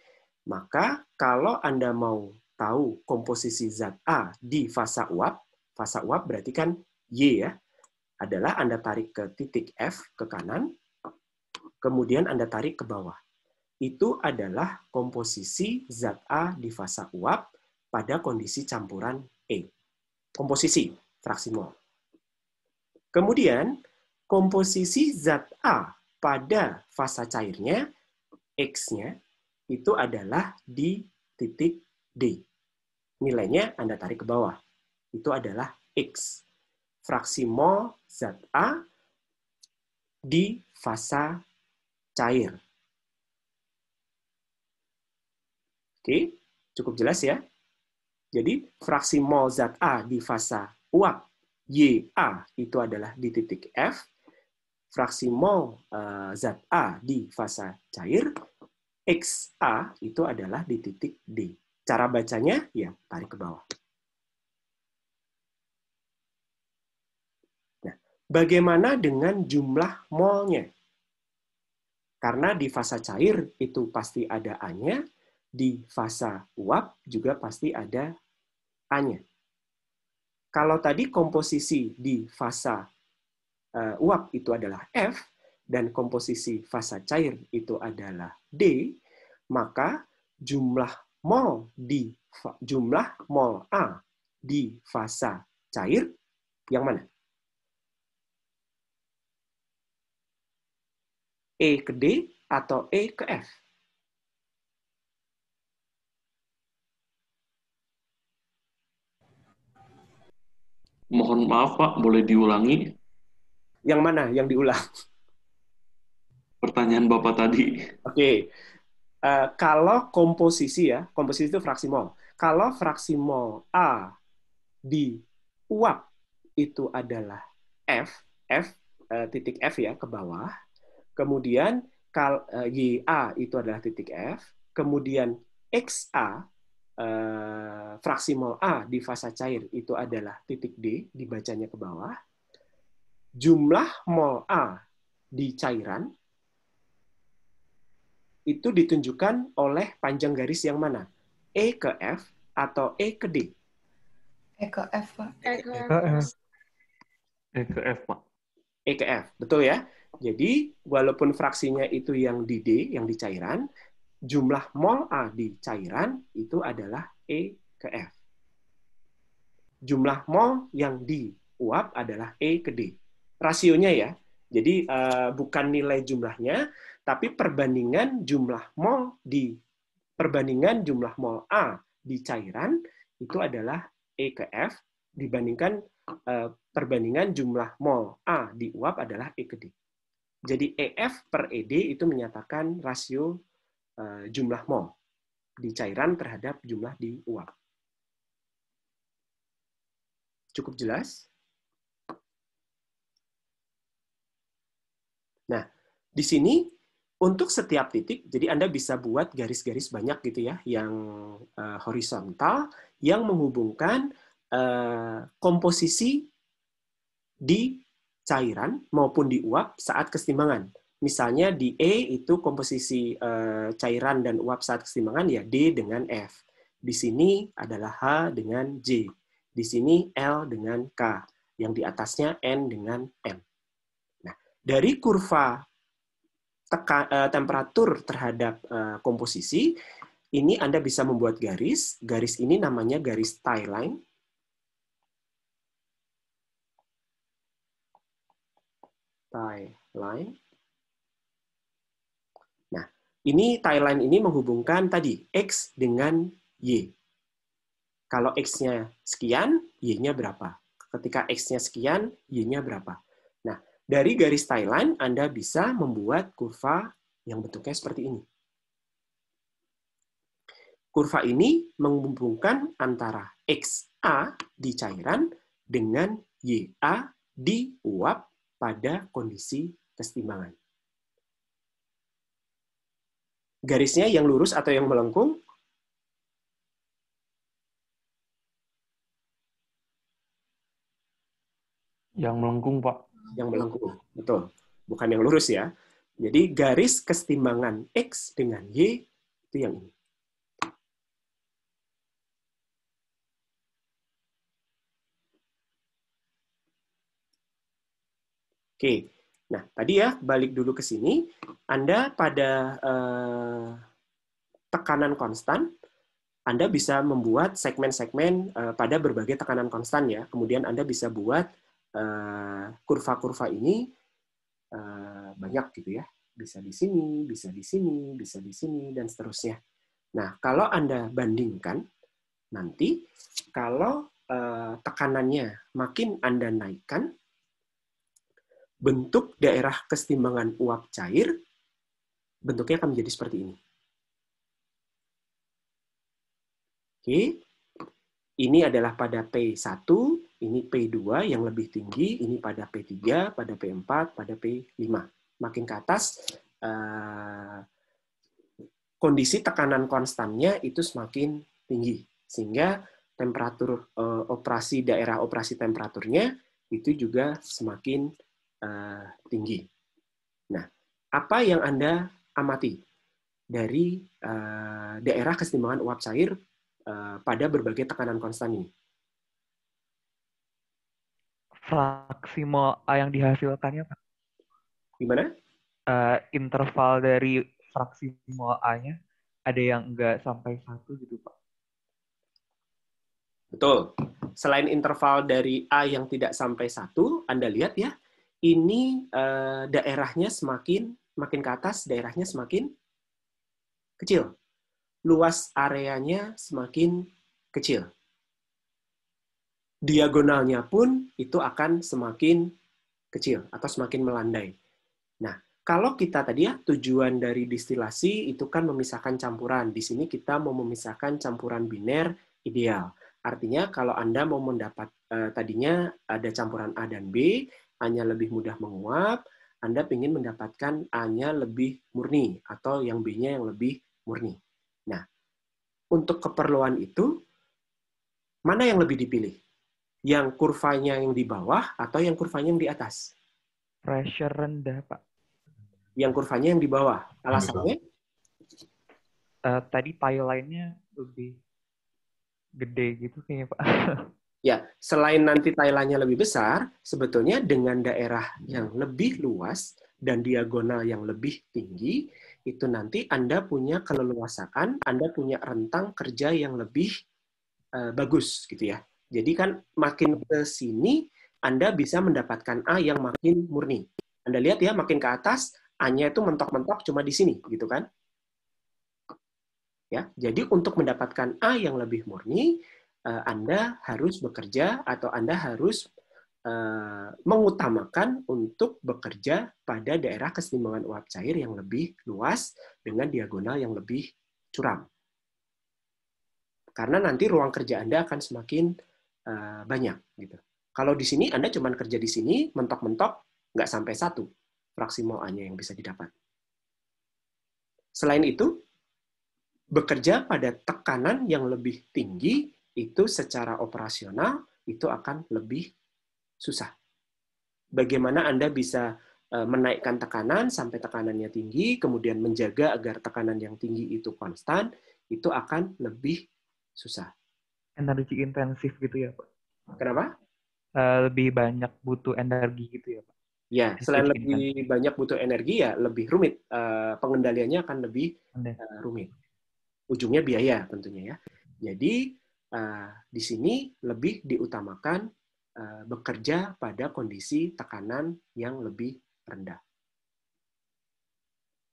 maka kalau Anda mau tahu komposisi zat A di fasa uap, fasa uap berarti kan Y ya, adalah Anda tarik ke titik F ke kanan, kemudian Anda tarik ke bawah. Itu adalah komposisi zat A di fase uap pada kondisi campuran E. Komposisi fraksi mol. Kemudian, komposisi zat A pada fase cairnya, X-nya, itu adalah di titik D. Nilainya Anda tarik ke bawah. Itu adalah X. Fraksi mol zat A di fase cair. Oke, cukup jelas ya. Jadi fraksi mol zat A di fasa uap YA itu adalah di titik F, fraksi mol eh, zat A di fasa cair, XA itu adalah di titik D. Cara bacanya ya tarik ke bawah. Nah, bagaimana dengan jumlah molnya? Karena di fase cair itu pasti ada A-nya, di fase uap juga pasti ada A-nya. Kalau tadi komposisi di fasa eh, uap itu adalah F, dan komposisi fase cair itu adalah D, maka jumlah mol di jumlah mol A di fase cair yang mana? E ke D atau E ke F. Mohon maaf Pak, boleh diulangi? Yang mana yang diulang? Pertanyaan Bapak tadi. Oke, okay. uh, eh, kalau komposisi ya, komposisi itu fraksi mol. Kalau fraksi mol A di uap itu adalah F, F uh, titik F ya ke bawah, Kemudian kal, uh, YA itu adalah titik F, kemudian XA uh, eh, fraksi mol A di fasa cair itu adalah titik D dibacanya ke bawah. Jumlah mol A di cairan itu ditunjukkan oleh panjang garis yang mana? E ke F atau E ke D? E ke F, Pak. E ke F. E ke F, e Pak. E ke F, betul ya? Jadi walaupun fraksinya itu yang di D, yang di cairan, jumlah mol A di cairan itu adalah E ke F. Jumlah mol yang di uap adalah E ke D. Rasionya ya, jadi eh, bukan nilai jumlahnya, tapi perbandingan jumlah mol di perbandingan jumlah mol A di cairan itu adalah E ke F dibandingkan eh, perbandingan jumlah mol A di uap adalah E ke D. Jadi EF per ED itu menyatakan rasio eh, jumlah mol di cairan terhadap jumlah di uap. Cukup jelas? Nah, di sini untuk setiap titik, jadi Anda bisa buat garis-garis banyak gitu ya, yang eh, horizontal, yang menghubungkan eh, komposisi di cairan maupun di uap saat kesetimbangan. Misalnya di E itu komposisi eh, cairan dan uap saat kesetimbangan ya D dengan F. Di sini adalah H dengan J. Di sini L dengan K. Yang di atasnya N dengan M. Nah, dari kurva teka, eh, temperatur terhadap eh, komposisi, ini Anda bisa membuat garis. Garis ini namanya garis tie line timeline. Nah, ini timeline ini menghubungkan tadi X dengan Y. Kalau X-nya sekian, Y-nya berapa? Ketika X-nya sekian, Y-nya berapa? Nah, dari garis timeline Anda bisa membuat kurva yang bentuknya seperti ini. Kurva ini menghubungkan antara XA di cairan dengan YA di uap pada kondisi kesetimbangan. Garisnya yang lurus atau yang melengkung Yang melengkung, Pak. Yang melengkung, betul. Bukan yang lurus ya. Jadi garis kesetimbangan X dengan Y itu yang ini. Oke, nah tadi ya balik dulu ke sini, Anda pada eh, tekanan konstan, Anda bisa membuat segmen-segmen eh, pada berbagai tekanan konstan ya. Kemudian Anda bisa buat eh, kurva-kurva eh, ini banyak gitu ya, bisa di sini, bisa di sini, bisa di sini dan seterusnya. Nah, kalau Anda bandingkan nanti kalau eh, tekanannya makin Anda naikkan, bentuk daerah kestimbangan uap cair, bentuknya akan menjadi seperti ini. Oke, ini adalah pada P1, ini P2 yang lebih tinggi, ini pada P3, pada P4, pada P5. Makin ke atas, eh, kondisi tekanan konstannya itu semakin tinggi. Sehingga temperatur eh, operasi daerah operasi temperaturnya itu juga semakin Eh, tinggi. Nah, apa yang Anda amati dari eh, daerah kesetimbangan uap cair eh, pada berbagai tekanan konstan ini? Fraksi yang dihasilkannya, Pak. Gimana? Uh, interval dari fraksi A-nya ada yang nggak sampai satu gitu, Pak. Betul. Selain interval dari A yang tidak sampai satu, Anda lihat ya, ini uh, daerahnya semakin makin ke atas, daerahnya semakin kecil. Luas areanya semakin kecil. Diagonalnya pun itu akan semakin kecil atau semakin melandai. Nah, kalau kita tadi ya tujuan dari distilasi itu kan memisahkan campuran. Di sini kita mau memisahkan campuran biner ideal. Artinya kalau Anda mau mendapat eh, tadinya ada campuran A dan B, A-nya lebih mudah menguap, Anda ingin mendapatkan A-nya lebih murni atau yang B-nya yang lebih murni. Nah, untuk keperluan itu, mana yang lebih dipilih? Yang kurvanya yang di bawah atau yang kurvanya yang di atas? Pressure rendah, Pak. Yang kurvanya yang di bawah. Alasannya? Uh, tadi tie line-nya lebih gede gitu kayaknya, Pak. Ya, selain nanti Thailandnya lebih besar, sebetulnya dengan daerah yang lebih luas dan diagonal yang lebih tinggi, itu nanti Anda punya keleluasaan, Anda punya rentang kerja yang lebih uh, bagus gitu ya. Jadi kan makin ke sini Anda bisa mendapatkan A yang makin murni. Anda lihat ya, makin ke atas A-nya itu mentok-mentok cuma di sini gitu kan. Ya, jadi untuk mendapatkan A yang lebih murni, Eh, Anda harus bekerja atau Anda harus eh, mengutamakan untuk bekerja pada daerah keseimbangan uap cair yang lebih luas dengan diagonal yang lebih curam. Karena nanti ruang kerja Anda akan semakin eh, banyak. Gitu. Kalau di sini Anda cuma kerja di sini, mentok-mentok nggak sampai satu fraksi a yang bisa didapat. Selain itu, bekerja pada tekanan yang lebih tinggi itu secara operasional itu akan lebih susah. Bagaimana Anda bisa e, menaikkan tekanan sampai tekanannya tinggi, kemudian menjaga agar tekanan yang tinggi itu konstan, itu akan lebih susah. Energi intensif gitu ya, Pak. Kenapa? E, lebih banyak butuh energi gitu ya, Pak. Ya, selain lebih banyak butuh energi ya, lebih rumit. E, pengendaliannya akan lebih rumit. Ujungnya biaya tentunya ya. Jadi Eh, di sini lebih diutamakan eh, bekerja pada kondisi tekanan yang lebih rendah.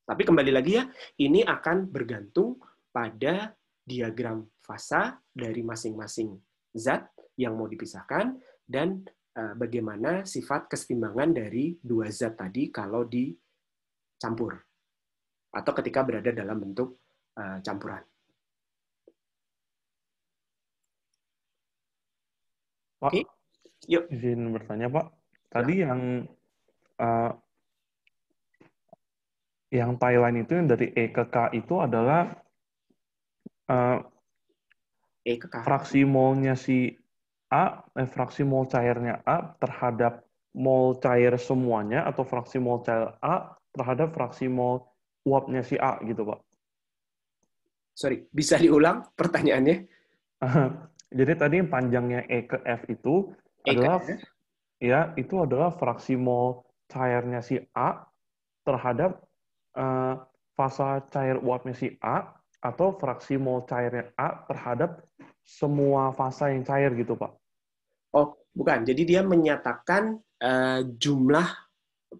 Tapi kembali lagi ya, ini akan bergantung pada diagram fasa dari masing-masing zat yang mau dipisahkan dan eh, bagaimana sifat kesetimbangan dari dua zat tadi kalau dicampur atau ketika berada dalam bentuk campuran. Pak, okay. yuk. izin bertanya Pak. Ya. Tadi ya. yang uh, yang Thailand itu yang dari E ke K itu adalah uh, e ke K. fraksi molnya si A, eh, fraksi mol cairnya A terhadap mol cair semuanya atau fraksi mol cair A terhadap fraksi mol uapnya si A gitu Pak. Sorry, bisa diulang pertanyaannya? Jadi tadi yang panjangnya E ke F itu e adalah F. Ya? ya itu adalah fraksi mol cairnya si A terhadap uh, fasa cair uapnya si A atau fraksi mol cairnya A terhadap semua fasa yang cair gitu, Pak. Oh, bukan. Jadi dia menyatakan uh, jumlah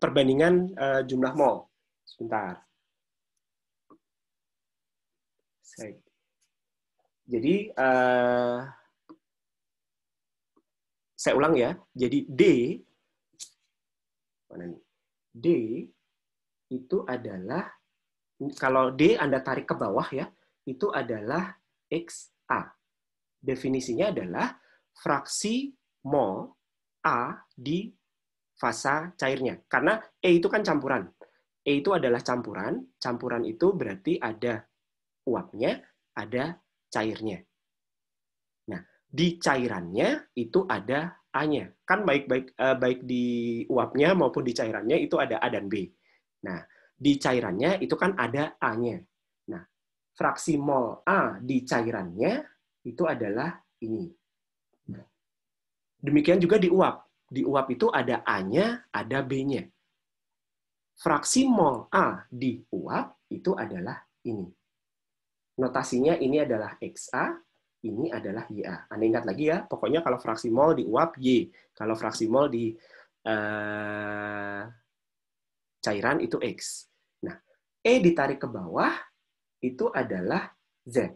perbandingan uh, jumlah mol. Sebentar. Jadi uh, saya ulang ya. Jadi D mana nih? D itu adalah kalau D Anda tarik ke bawah ya, itu adalah XA. Definisinya adalah fraksi mol A di fasa cairnya. Karena E itu kan campuran. E itu adalah campuran. Campuran itu berarti ada uapnya, ada cairnya di cairannya itu ada A-nya. Kan baik-baik uh, eh, baik di uapnya maupun di cairannya itu ada A dan B. Nah, di cairannya itu kan ada A-nya. Nah, fraksi mol A di cairannya itu adalah ini. Demikian juga di uap. Di uap itu ada A-nya, ada B-nya. Fraksi mol A di uap itu adalah ini. Notasinya ini adalah XA, ini adalah YA. Anda ingat lagi ya, pokoknya kalau fraksi mol di uap Y, kalau fraksi mol di uh, cairan itu X. Nah, E ditarik ke bawah itu adalah Z.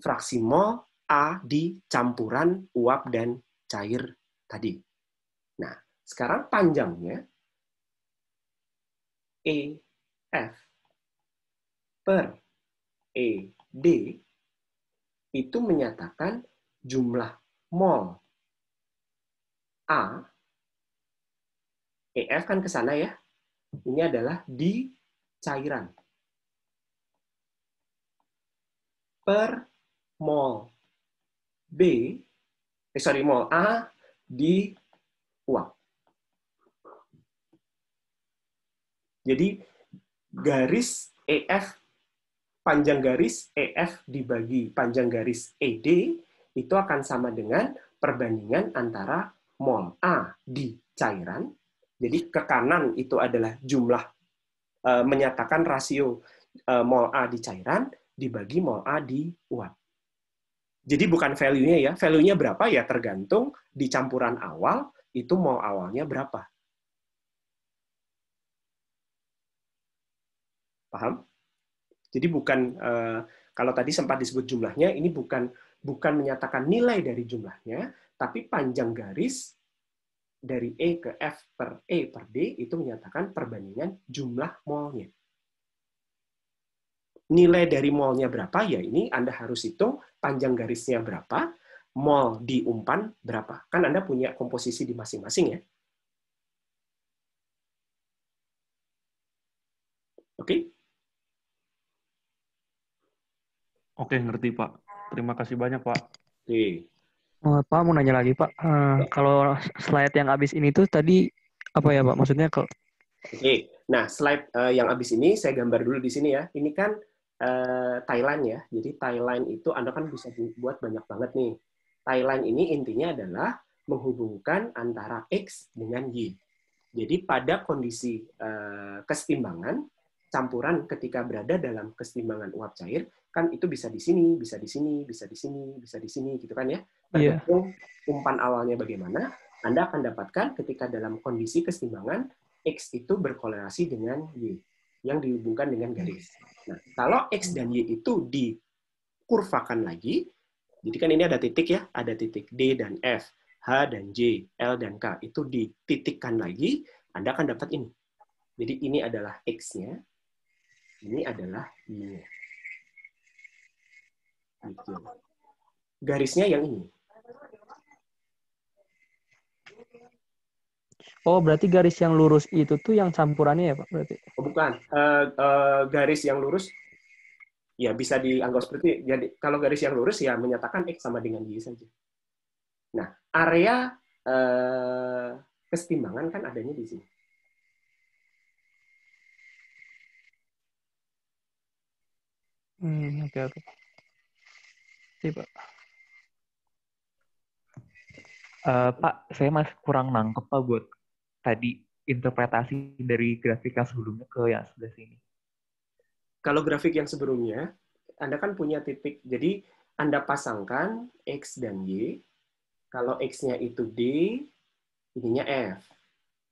Fraksi mol A di campuran uap dan cair tadi. Nah, sekarang panjangnya E F per E D itu menyatakan jumlah mol. A, EF kan ke sana ya, ini adalah di cairan. Per mol B, eh sorry, mol A di uang. Jadi garis EF panjang garis EF dibagi panjang garis ED itu akan sama dengan perbandingan antara mol A di cairan. Jadi ke kanan itu adalah jumlah e, menyatakan rasio e, mol A di cairan dibagi mol A di uap. Jadi bukan value-nya ya, value-nya berapa ya tergantung di campuran awal itu mol awalnya berapa. Paham? Jadi bukan eh, kalau tadi sempat disebut jumlahnya, ini bukan bukan menyatakan nilai dari jumlahnya, tapi panjang garis dari E ke F per E per D itu menyatakan perbandingan jumlah molnya. Nilai dari molnya berapa? Ya ini Anda harus hitung panjang garisnya berapa, mol di umpan berapa. Kan Anda punya komposisi di masing-masing ya. Oke, okay? Oke, ngerti Pak. Terima kasih banyak Pak. Oke. Oh, Pak mau nanya lagi Pak, uh, kalau slide yang habis ini tuh tadi apa ya Pak? Maksudnya kalau Oke, nah slide uh, yang habis ini saya gambar dulu di sini ya. Ini kan uh, Thailand ya, jadi Thailand itu Anda kan bisa buat banyak banget nih. Thailand ini intinya adalah menghubungkan antara X dengan Y. Jadi pada kondisi uh, kesetimbangan, campuran ketika berada dalam kesetimbangan uap cair, kan itu bisa di sini, bisa di sini, bisa di sini, bisa di sini, gitu kan ya. Iya. Tergantung yeah. umpan awalnya bagaimana, Anda akan dapatkan ketika dalam kondisi keseimbangan X itu berkolerasi dengan Y yang dihubungkan dengan garis. Nah, kalau X dan Y itu dikurvakan lagi, jadi kan ini ada titik ya, ada titik D dan F, H dan J, L dan K, itu dititikkan lagi, Anda akan dapat ini. Jadi ini adalah X-nya, ini adalah Y-nya gitu Garisnya yang ini. Oh, berarti garis yang lurus itu tuh yang campurannya ya, Pak? Berarti. Oh, bukan. Uh, uh, garis yang lurus ya bisa dianggap seperti jadi kalau garis yang lurus ya menyatakan x sama dengan y saja. Nah, area uh, kesetimbangan kan adanya di sini. Hmm, oke okay, Okay pasti pak uh, pak saya masih kurang nangkep pak buat tadi interpretasi dari grafik yang sebelumnya ke yang sebelah sini kalau grafik yang sebelumnya anda kan punya titik jadi anda pasangkan x dan y kalau x-nya itu d ininya f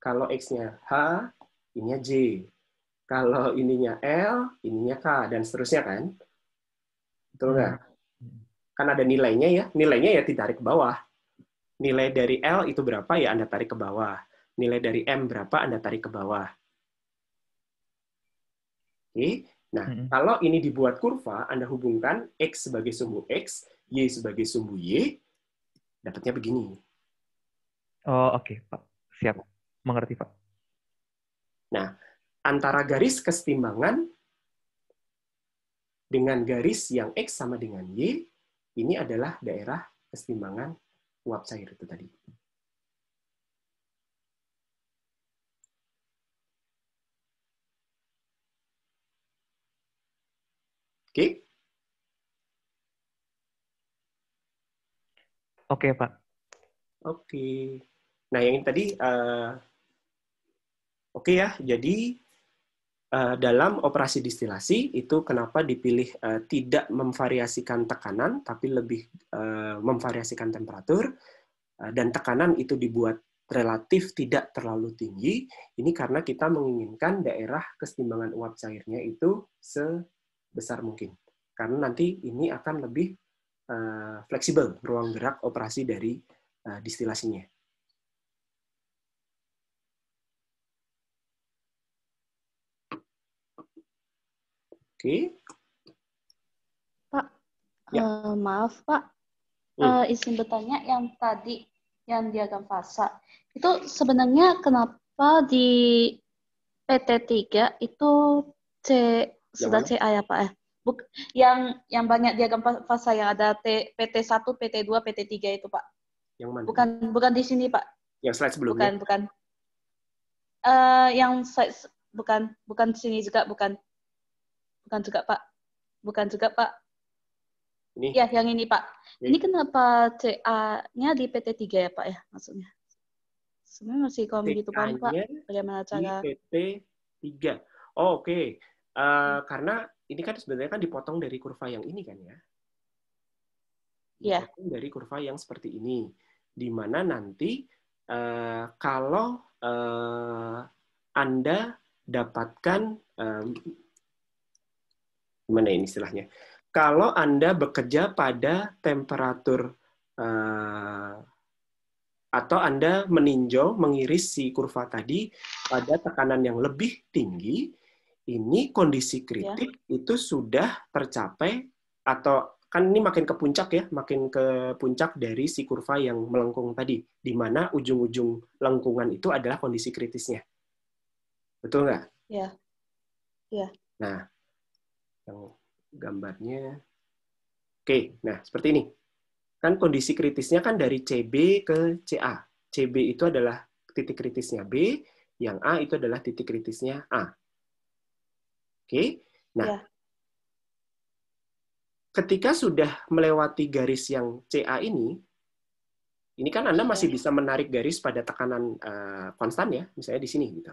kalau x-nya h ininya j kalau ininya L, ininya K, dan seterusnya kan? Betul nggak? Hmm kan ada nilainya ya, nilainya ya ditarik ke bawah. Nilai dari L itu berapa ya Anda tarik ke bawah. Nilai dari M berapa Anda tarik ke bawah. Oke. Nah, -hmm. kalau ini dibuat kurva, Anda hubungkan X sebagai sumbu X, Y sebagai sumbu Y, dapatnya begini. Oh, oke, okay, Pak. Siap. Mengerti, Pak. Nah, antara garis kesetimbangan dengan garis yang X sama dengan Y, ini adalah daerah kesetimbangan uap cair itu tadi. Oke. Okay. Oke, okay, Pak. Oke. Okay. Nah, yang tadi uh, oke okay ya. Jadi Eh, dalam operasi distilasi itu kenapa dipilih eh, tidak memvariasikan tekanan tapi lebih eh, memvariasikan temperatur dan tekanan itu dibuat relatif tidak terlalu tinggi ini karena kita menginginkan daerah kesetimbangan uap cairnya itu sebesar mungkin karena nanti ini akan lebih fleksibel ruang gerak operasi dari distilasinya Oke. Okay. Pak, ya. uh, maaf Pak, hmm. uh, izin bertanya yang tadi yang diagram fasa itu sebenarnya kenapa di PT3 itu C yang sudah ya, CA ya Pak ya? Buk, yang yang banyak diagram fasa yang ada T, PT1, PT2, PT3 itu Pak. Yang mana? Bukan bukan di sini Pak. Yang slide sebelumnya. Bukan bukan. Uh, yang slide bukan bukan di sini juga bukan bukan juga Pak. Bukan juga Pak. Ini? Ya, yang ini Pak. Ini, ini kenapa CA-nya di PT3 ya Pak ya maksudnya? Sebenarnya masih kombi itu kan, Pak. Bagaimana cara? Di PT3. Oh, Oke. Okay. Uh, eh, hmm. Karena ini kan sebenarnya kan dipotong dari kurva yang ini kan ya? Iya. Yeah. Dari kurva yang seperti ini. Di mana nanti uh, kalau uh, Anda dapatkan um, gimana ya ini istilahnya? Kalau Anda bekerja pada temperatur uh, atau Anda meninjau, mengiris si kurva tadi pada tekanan yang lebih tinggi, ini kondisi ya. kritik ya. itu sudah tercapai atau kan ini makin ke puncak ya, makin ke puncak dari si kurva yang melengkung tadi, di mana ujung-ujung lengkungan itu adalah kondisi kritisnya. Betul nggak? Iya. Iya. Nah, yang gambarnya. Oke, nah seperti ini. Kan kondisi kritisnya kan dari CB ke CA. CB itu adalah titik kritisnya B, yang A itu adalah titik kritisnya A. Oke, nah ya. ketika sudah melewati garis yang CA ini, ini kan Anda iya. masih bisa menarik garis pada tekanan uh, konstan ya, misalnya di sini gitu.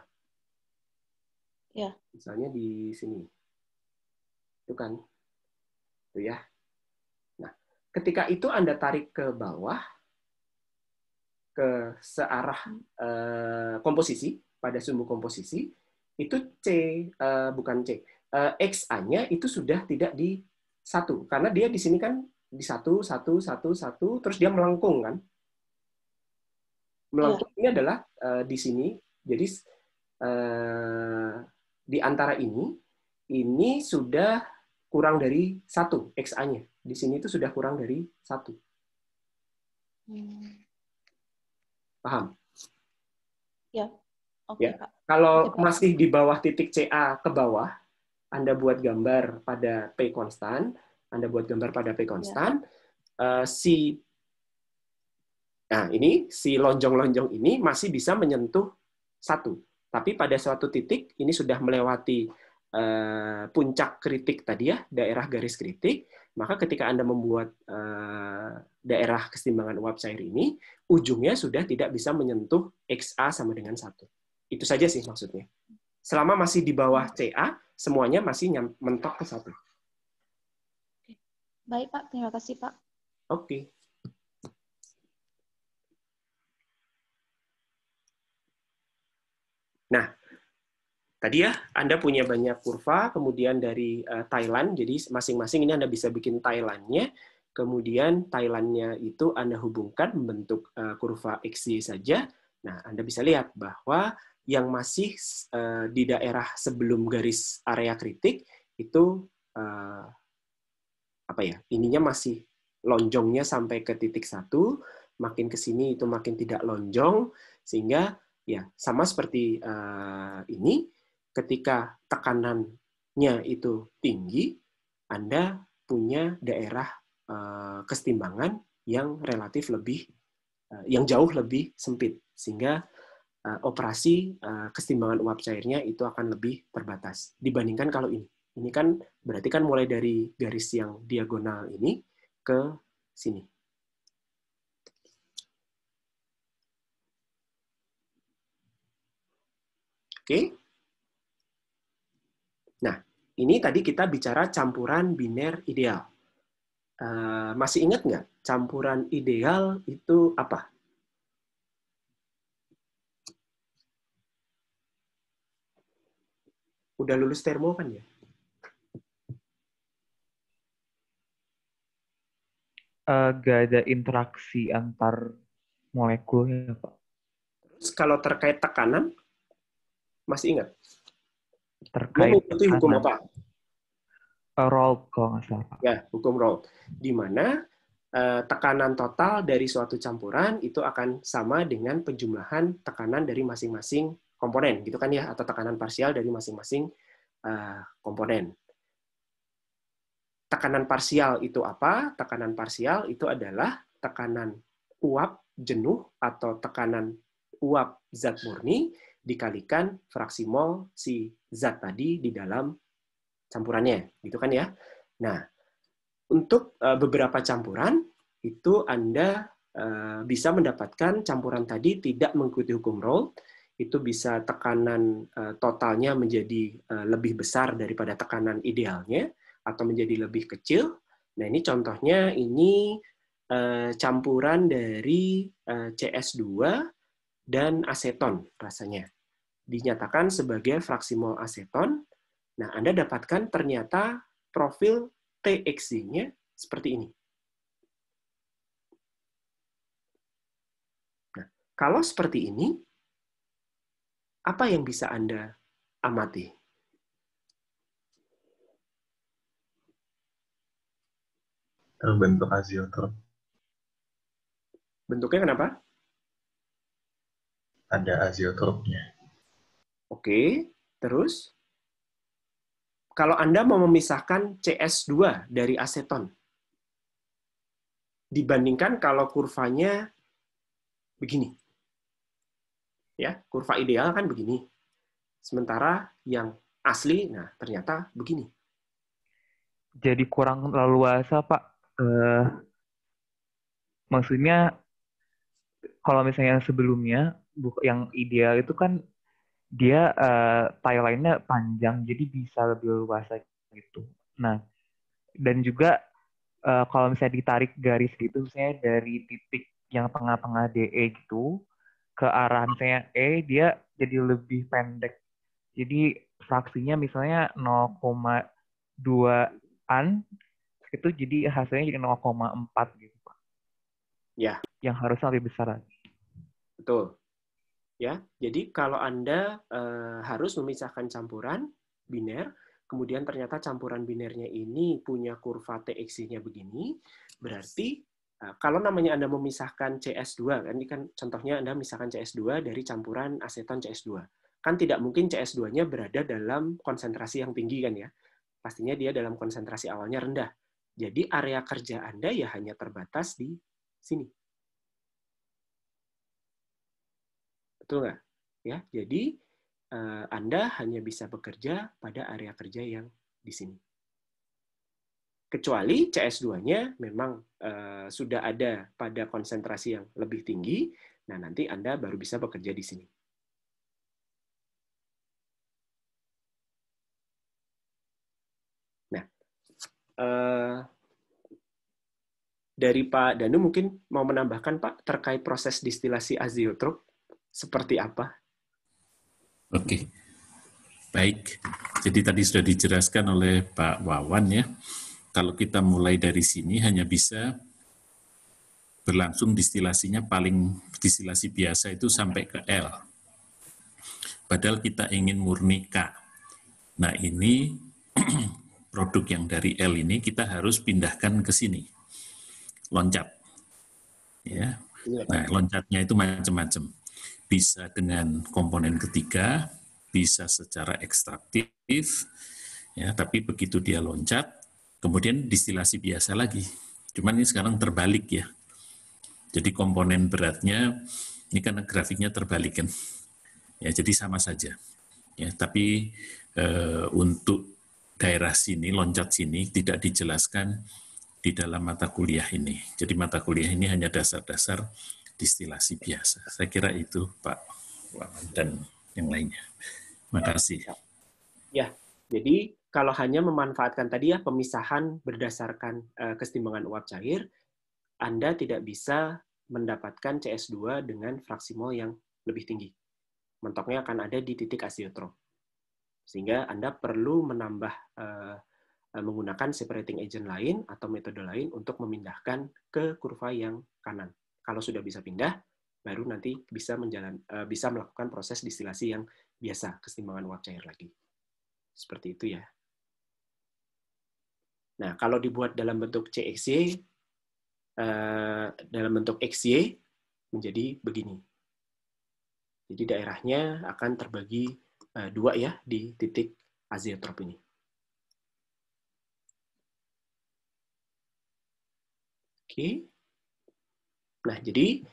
Ya. Misalnya di sini. Itu kan. Itu ya. Nah, ketika itu Anda tarik ke bawah ke searah eh, komposisi pada sumbu komposisi itu C eh, bukan C. Eh, XA-nya itu sudah tidak di satu karena dia di sini kan di satu satu satu satu terus dia melengkung kan melengkung ini adalah uh, di sini jadi uh, di antara ini ini sudah kurang dari satu XA-nya. Di sini itu sudah kurang dari satu. Paham? Ya. Oke, okay, ya. Kalau masih di bawah titik CA ke bawah, Anda buat gambar pada P konstan, Anda buat gambar pada P konstan, ya. uh, si Nah, ini si lonjong-lonjong ini masih bisa menyentuh satu. Tapi pada suatu titik ini sudah melewati Eh, puncak kritik tadi ya, daerah garis kritik, maka ketika Anda membuat eh, daerah kesetimbangan uap cair ini, ujungnya sudah tidak bisa menyentuh XA sama dengan satu. Itu saja sih maksudnya. Selama masih di bawah CA, semuanya masih mentok ke satu. Baik Pak, terima kasih Pak. Oke. Okay. Tadi ya, Anda punya banyak kurva, kemudian dari uh, Thailand, jadi masing-masing ini Anda bisa bikin Thailandnya, kemudian Thailandnya itu Anda hubungkan membentuk uh, kurva XY saja. Nah, Anda bisa lihat bahwa yang masih uh, di daerah sebelum garis area kritik itu uh, apa ya? Ininya masih lonjongnya sampai ke titik satu, makin ke sini itu makin tidak lonjong, sehingga ya sama seperti uh, ini ketika tekanannya itu tinggi, Anda punya daerah eh, kestimbangan yang relatif lebih, eh, yang jauh lebih sempit, sehingga eh, operasi kestimbangan uap cairnya itu akan lebih terbatas dibandingkan kalau ini. Ini kan berarti kan mulai dari garis yang diagonal ini ke sini. Oke. Okay. Nah, ini tadi kita bicara campuran biner ideal. Uh, masih ingat nggak campuran ideal itu apa? Udah lulus termo kan ya? Eh, gak ada interaksi antar molekulnya. Pak. Terus kalau terkait tekanan, masih ingat? terkait mengikuti hukum apa? Roll kalau nggak salah. Ya, hukum roll. Di mana uh, tekanan total dari suatu campuran itu akan sama dengan penjumlahan tekanan dari masing-masing komponen, gitu kan ya, atau tekanan parsial dari masing-masing uh, komponen. Tekanan parsial itu apa? Tekanan parsial itu adalah tekanan uap jenuh atau tekanan uap zat murni dikalikan fraksi mol si zat tadi di dalam campurannya, gitu kan ya. Nah, untuk eh, beberapa campuran itu Anda eh, bisa mendapatkan campuran tadi tidak mengikuti hukum Rolle, itu bisa tekanan eh, totalnya menjadi lebih besar daripada tekanan idealnya atau menjadi lebih kecil. Nah, ini contohnya ini campuran dari CS2 dan aseton rasanya dinyatakan sebagai fraksimol aseton. Nah, Anda dapatkan ternyata profil TXZ-nya seperti ini. Nah, kalau seperti ini, apa yang bisa Anda amati? Bentuk azeotrop. Bentuknya kenapa? Ada azeotropnya. Oke, terus kalau Anda mau memisahkan CS2 dari aseton, dibandingkan kalau kurvanya begini. Ya, kurva ideal kan begini. Sementara yang asli, nah ternyata begini. Jadi kurang leluasa, Pak. Uh, maksudnya, kalau misalnya sebelumnya, yang ideal itu kan dia uh, eh, lainnya panjang jadi bisa lebih luas gitu. Nah, dan juga uh, kalau misalnya ditarik garis gitu misalnya dari titik yang tengah-tengah DE gitu ke arah misalnya E dia jadi lebih pendek. Jadi fraksinya misalnya 0,2-an itu jadi hasilnya jadi 0,4 gitu, Pak. Ya. Yang harusnya lebih besar Betul ya. Jadi kalau Anda eh, harus memisahkan campuran biner, kemudian ternyata campuran binernya ini punya kurva txc nya begini, berarti eh, kalau namanya Anda memisahkan CS2, kan ini kan contohnya Anda misalkan CS2 dari campuran aseton CS2. Kan tidak mungkin CS2-nya berada dalam konsentrasi yang tinggi kan ya. Pastinya dia dalam konsentrasi awalnya rendah. Jadi area kerja Anda ya hanya terbatas di sini. Betul nggak? Ya, jadi eh, Anda hanya bisa bekerja pada area kerja yang di sini. Kecuali CS2-nya memang eh, sudah ada pada konsentrasi yang lebih tinggi, nah nanti Anda baru bisa bekerja di sini. Nah, eh, dari Pak Danu mungkin mau menambahkan Pak terkait proses distilasi aziotrop seperti apa? Oke. Baik, jadi tadi sudah dijelaskan oleh Pak Wawan ya, kalau kita mulai dari sini hanya bisa berlangsung distilasinya paling distilasi biasa itu sampai ke L. Padahal kita ingin murni K. Nah ini produk yang dari L ini kita harus pindahkan ke sini. Loncat. Ya. Iya. Nah, loncatnya itu macam-macam bisa dengan komponen ketiga, bisa secara ekstraktif, ya, tapi begitu dia loncat, kemudian distilasi biasa lagi. Cuman ini sekarang terbalik ya. Jadi komponen beratnya, ini karena grafiknya terbalik kan. Ya, jadi sama saja. Ya, tapi e, untuk daerah sini, loncat sini, tidak dijelaskan di dalam mata kuliah ini. Jadi mata kuliah ini hanya dasar-dasar distilasi biasa. Saya kira itu Pak Wawan dan yang lainnya. Terima kasih. Ya, ya jadi kalau hanya memanfaatkan tadi ya pemisahan berdasarkan uh, kesetimbangan uap cair, Anda tidak bisa mendapatkan CS2 dengan fraksi mol yang lebih tinggi. Mentoknya akan ada di titik asiotrop. Sehingga Anda perlu menambah uh, menggunakan separating agent lain atau metode lain untuk memindahkan ke kurva yang kanan. Kalau sudah bisa pindah, baru nanti bisa menjalan eh, bisa melakukan proses distilasi yang biasa kesetimbangan uap cair lagi. Seperti itu ya. Nah, kalau dibuat dalam bentuk CXY eh, dalam bentuk XY menjadi begini. Jadi daerahnya akan terbagi eh, dua ya di titik azeotrop ini. Oke. Okay. Nah, jadi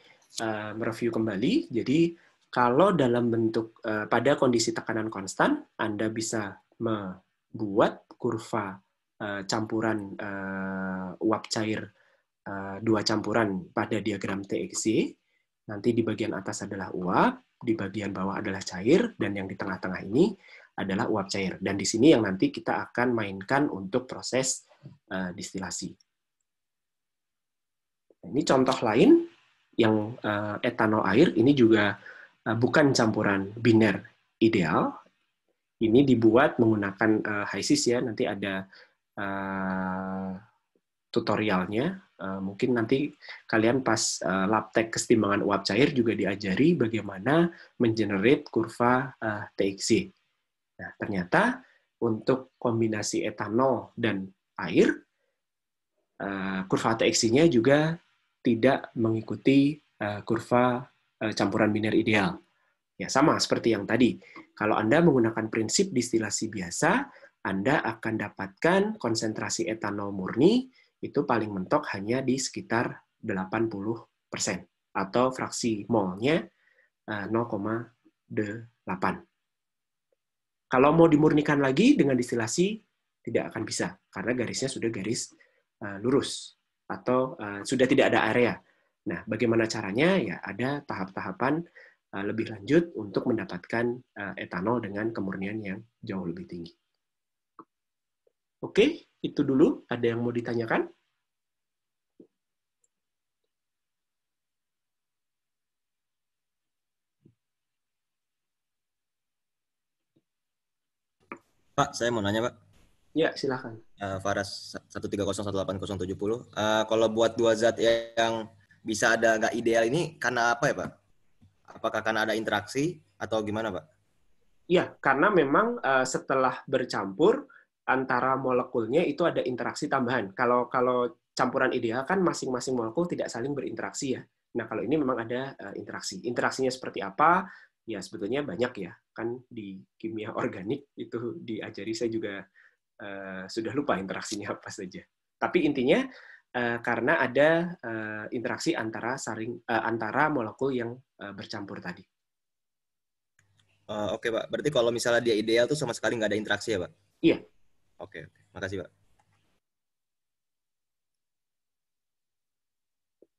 uh, mereview kembali, jadi kalau dalam bentuk uh, pada kondisi tekanan konstan, Anda bisa membuat kurva uh, campuran uh, uap cair uh, dua campuran pada diagram TXC. Nanti di bagian atas adalah uap, di bagian bawah adalah cair, dan yang di tengah-tengah ini adalah uap cair. Dan di sini yang nanti kita akan mainkan untuk proses uh, distilasi. Ini contoh lain yang uh, eh, etanol air ini juga uh, bukan campuran biner ideal. Ini dibuat menggunakan uh, eh, HISIS ya. Nanti ada uh, tutorialnya. Uh, mungkin nanti kalian pas uh, laptek kesetimbangan uap cair juga diajari bagaimana mengenerate kurva uh, TXC. Nah, ternyata untuk kombinasi etanol dan air, uh, kurva TXC-nya juga tidak mengikuti uh, kurva uh, campuran biner ideal. Ya, sama seperti yang tadi. Kalau Anda menggunakan prinsip distilasi biasa, Anda akan dapatkan konsentrasi etanol murni itu paling mentok hanya di sekitar 80% atau fraksi molnya 0,8. Eh, Kalau mau dimurnikan lagi dengan distilasi, tidak akan bisa, karena garisnya sudah garis lurus atau uh, sudah tidak ada area. Nah, bagaimana caranya? Ya, ada tahap-tahapan uh, lebih lanjut untuk mendapatkan uh, etanol dengan kemurnian yang jauh lebih tinggi. Oke, itu dulu. Ada yang mau ditanyakan? Pak, saya mau nanya, Pak. Ya, silakan uh, Faras 1301870. Uh, kalau buat dua zat yang bisa ada nggak ideal ini karena apa ya Pak? Apakah karena ada interaksi atau gimana Pak? Iya, karena memang uh, setelah bercampur antara molekulnya itu ada interaksi tambahan. Kalau kalau campuran ideal kan masing-masing molekul tidak saling berinteraksi ya. Nah, kalau ini memang ada uh, interaksi. Interaksinya seperti apa? Ya sebetulnya banyak ya. Kan di kimia organik itu diajari saya juga Eh, sudah lupa interaksinya apa saja. Tapi intinya eh, karena ada eh, interaksi antara saring antara molekul yang bercampur tadi. Oke pak, berarti kalau misalnya dia ideal tuh sama sekali nggak ada interaksi ya pak? Iya. Oke, okay, makasih pak.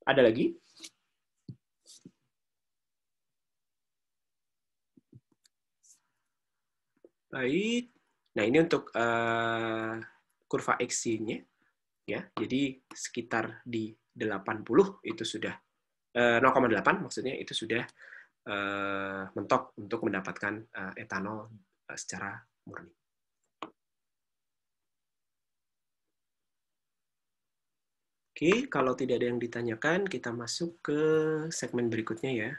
Ada lagi? Baik, Nah, ini untuk uh, kurva x nya ya. Jadi sekitar di 80 itu sudah uh, eh, 0,8 maksudnya itu sudah uh, mentok untuk mendapatkan uh, etanol uh, secara murni. Oke, kalau tidak ada yang ditanyakan, kita masuk ke segmen berikutnya ya.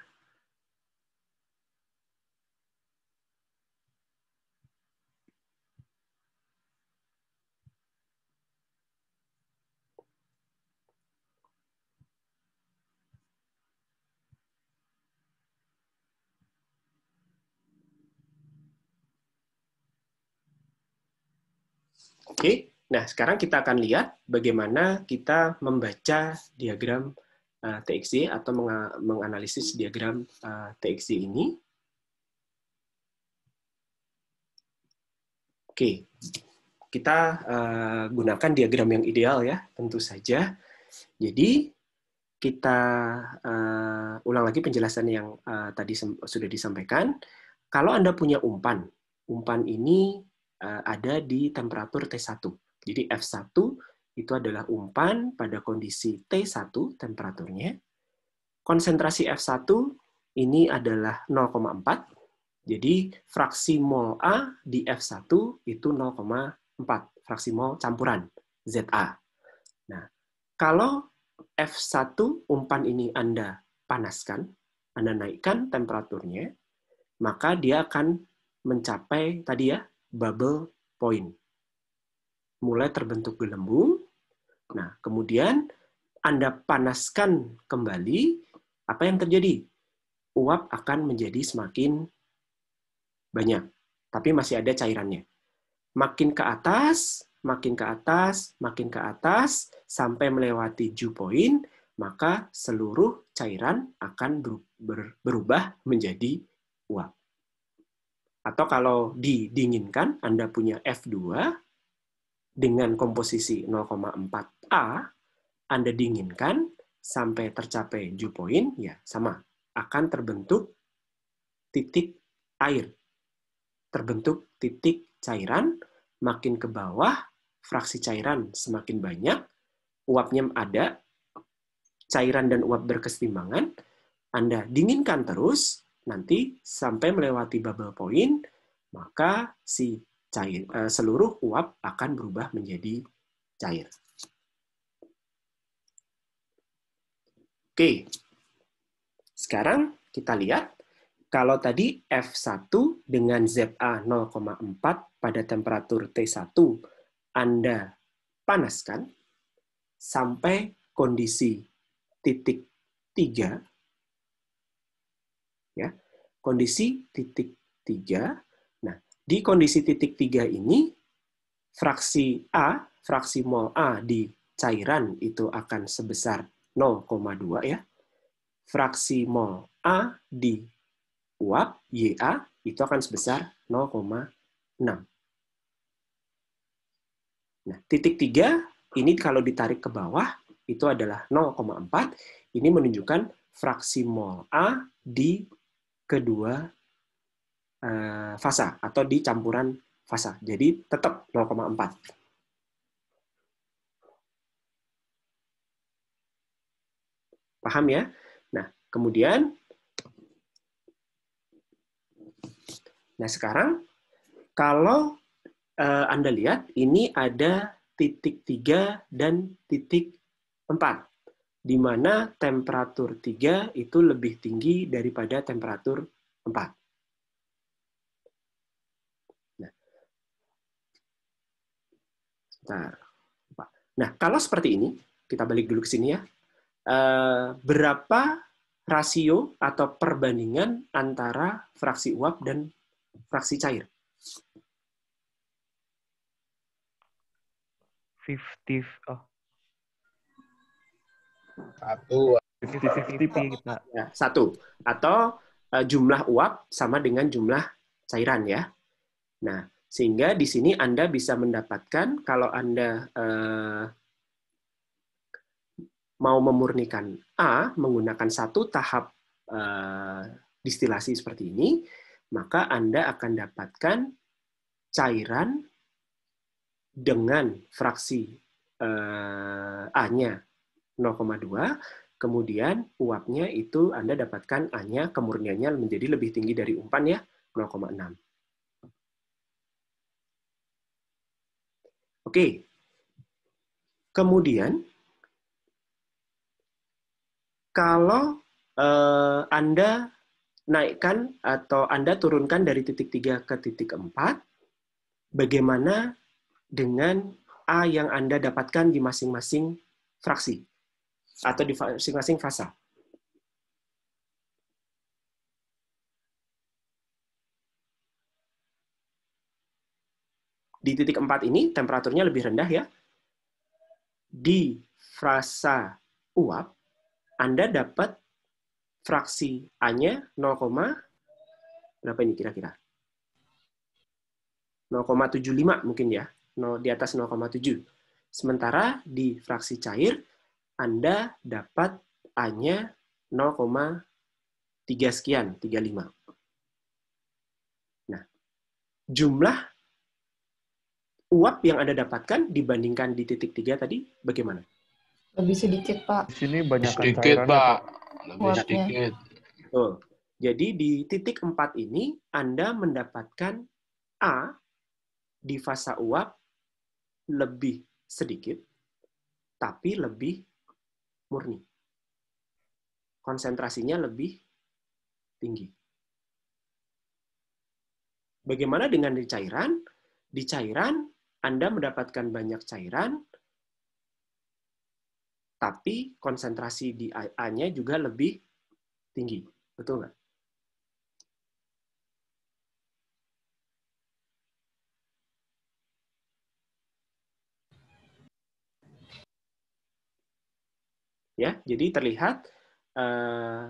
Oke, nah sekarang kita akan lihat bagaimana kita membaca diagram uh, eh, TXY atau meng menganalisis diagram uh, eh, TXY ini. Oke, kita uh, gunakan diagram yang ideal ya, tentu saja. Jadi kita uh, ulang lagi penjelasan yang uh, tadi sudah disampaikan. Kalau Anda punya umpan, umpan ini Eh, ada di temperatur T1. Jadi F1 itu adalah umpan pada kondisi T1 temperaturnya. Konsentrasi F1 ini adalah 0,4. Jadi fraksi mol A di F1 itu 0,4, fraksi mol campuran ZA. Nah, kalau F1 umpan ini Anda panaskan, Anda naikkan temperaturnya, maka dia akan mencapai tadi ya bubble point. Mulai terbentuk gelembung. Nah, kemudian Anda panaskan kembali, apa yang terjadi? Uap akan menjadi semakin banyak, tapi masih ada cairannya. Makin ke atas, makin ke atas, makin ke atas, sampai melewati dew point, maka seluruh cairan akan berubah menjadi uap. Atau kalau didinginkan, Anda punya F2 dengan komposisi 0,4A, Anda dinginkan sampai tercapai dew point, ya sama, akan terbentuk titik air. Terbentuk titik cairan, makin ke bawah, fraksi cairan semakin banyak, uapnya ada, cairan dan uap berkesetimbangan, Anda dinginkan terus, Nanti sampai melewati bubble point, maka si cair eh, seluruh uap akan berubah menjadi cair. Oke. Sekarang kita lihat kalau tadi F1 dengan ZA 0,4 pada temperatur T1 Anda panaskan sampai kondisi titik 3 ya. Kondisi titik tiga, Nah, di kondisi titik tiga ini fraksi A, fraksi mol A di cairan itu akan sebesar 0,2 ya. Fraksi mol A di uap YA itu akan sebesar 0,6. Nah, titik tiga ini kalau ditarik ke bawah itu adalah 0,4. Ini menunjukkan fraksi mol A di kedua uh, fasa atau di campuran fasa. Jadi tetap 0,4. Paham ya? Nah, kemudian Nah, sekarang kalau uh, Anda lihat ini ada titik tiga dan titik empat di mana temperatur 3 itu lebih tinggi daripada temperatur 4. Nah, nah, nah kalau seperti ini, kita balik dulu ke sini ya. Eh, berapa rasio atau perbandingan antara fraksi uap dan fraksi cair? 50 satu. Ya, satu. Atau uh, jumlah uap sama dengan jumlah cairan ya. Nah, sehingga di sini Anda bisa mendapatkan kalau Anda uh, mau memurnikan A menggunakan satu tahap uh, distilasi seperti ini, maka Anda akan dapatkan cairan dengan fraksi uh, A-nya 0,2, kemudian uapnya itu Anda dapatkan hanya kemurniannya menjadi lebih tinggi dari umpan ya, 0,6. Oke, kemudian kalau eh, Anda naikkan atau Anda turunkan dari titik 3 ke titik 4, bagaimana dengan A yang Anda dapatkan di masing-masing fraksi? atau di masing-masing fasa. Di titik 4 ini temperaturnya lebih rendah ya. Di frasa uap, Anda dapat fraksi A-nya 0, berapa ini kira-kira? 0,75 mungkin ya, di atas 0,7. Sementara di fraksi cair, anda dapat A-nya 0,3 sekian, 35. Nah, jumlah uap yang Anda dapatkan dibandingkan di titik 3 tadi bagaimana? Lebih sedikit, Pak. Di sini banyak sedikit, Pak. Lebih Uapnya. sedikit. Betul. Jadi di titik 4 ini Anda mendapatkan A di fase uap lebih sedikit, tapi lebih murni. Konsentrasinya lebih tinggi. Bagaimana dengan di cairan? Di cairan Anda mendapatkan banyak cairan, tapi konsentrasi di A-nya juga lebih tinggi. Betul nggak? ya jadi terlihat eh,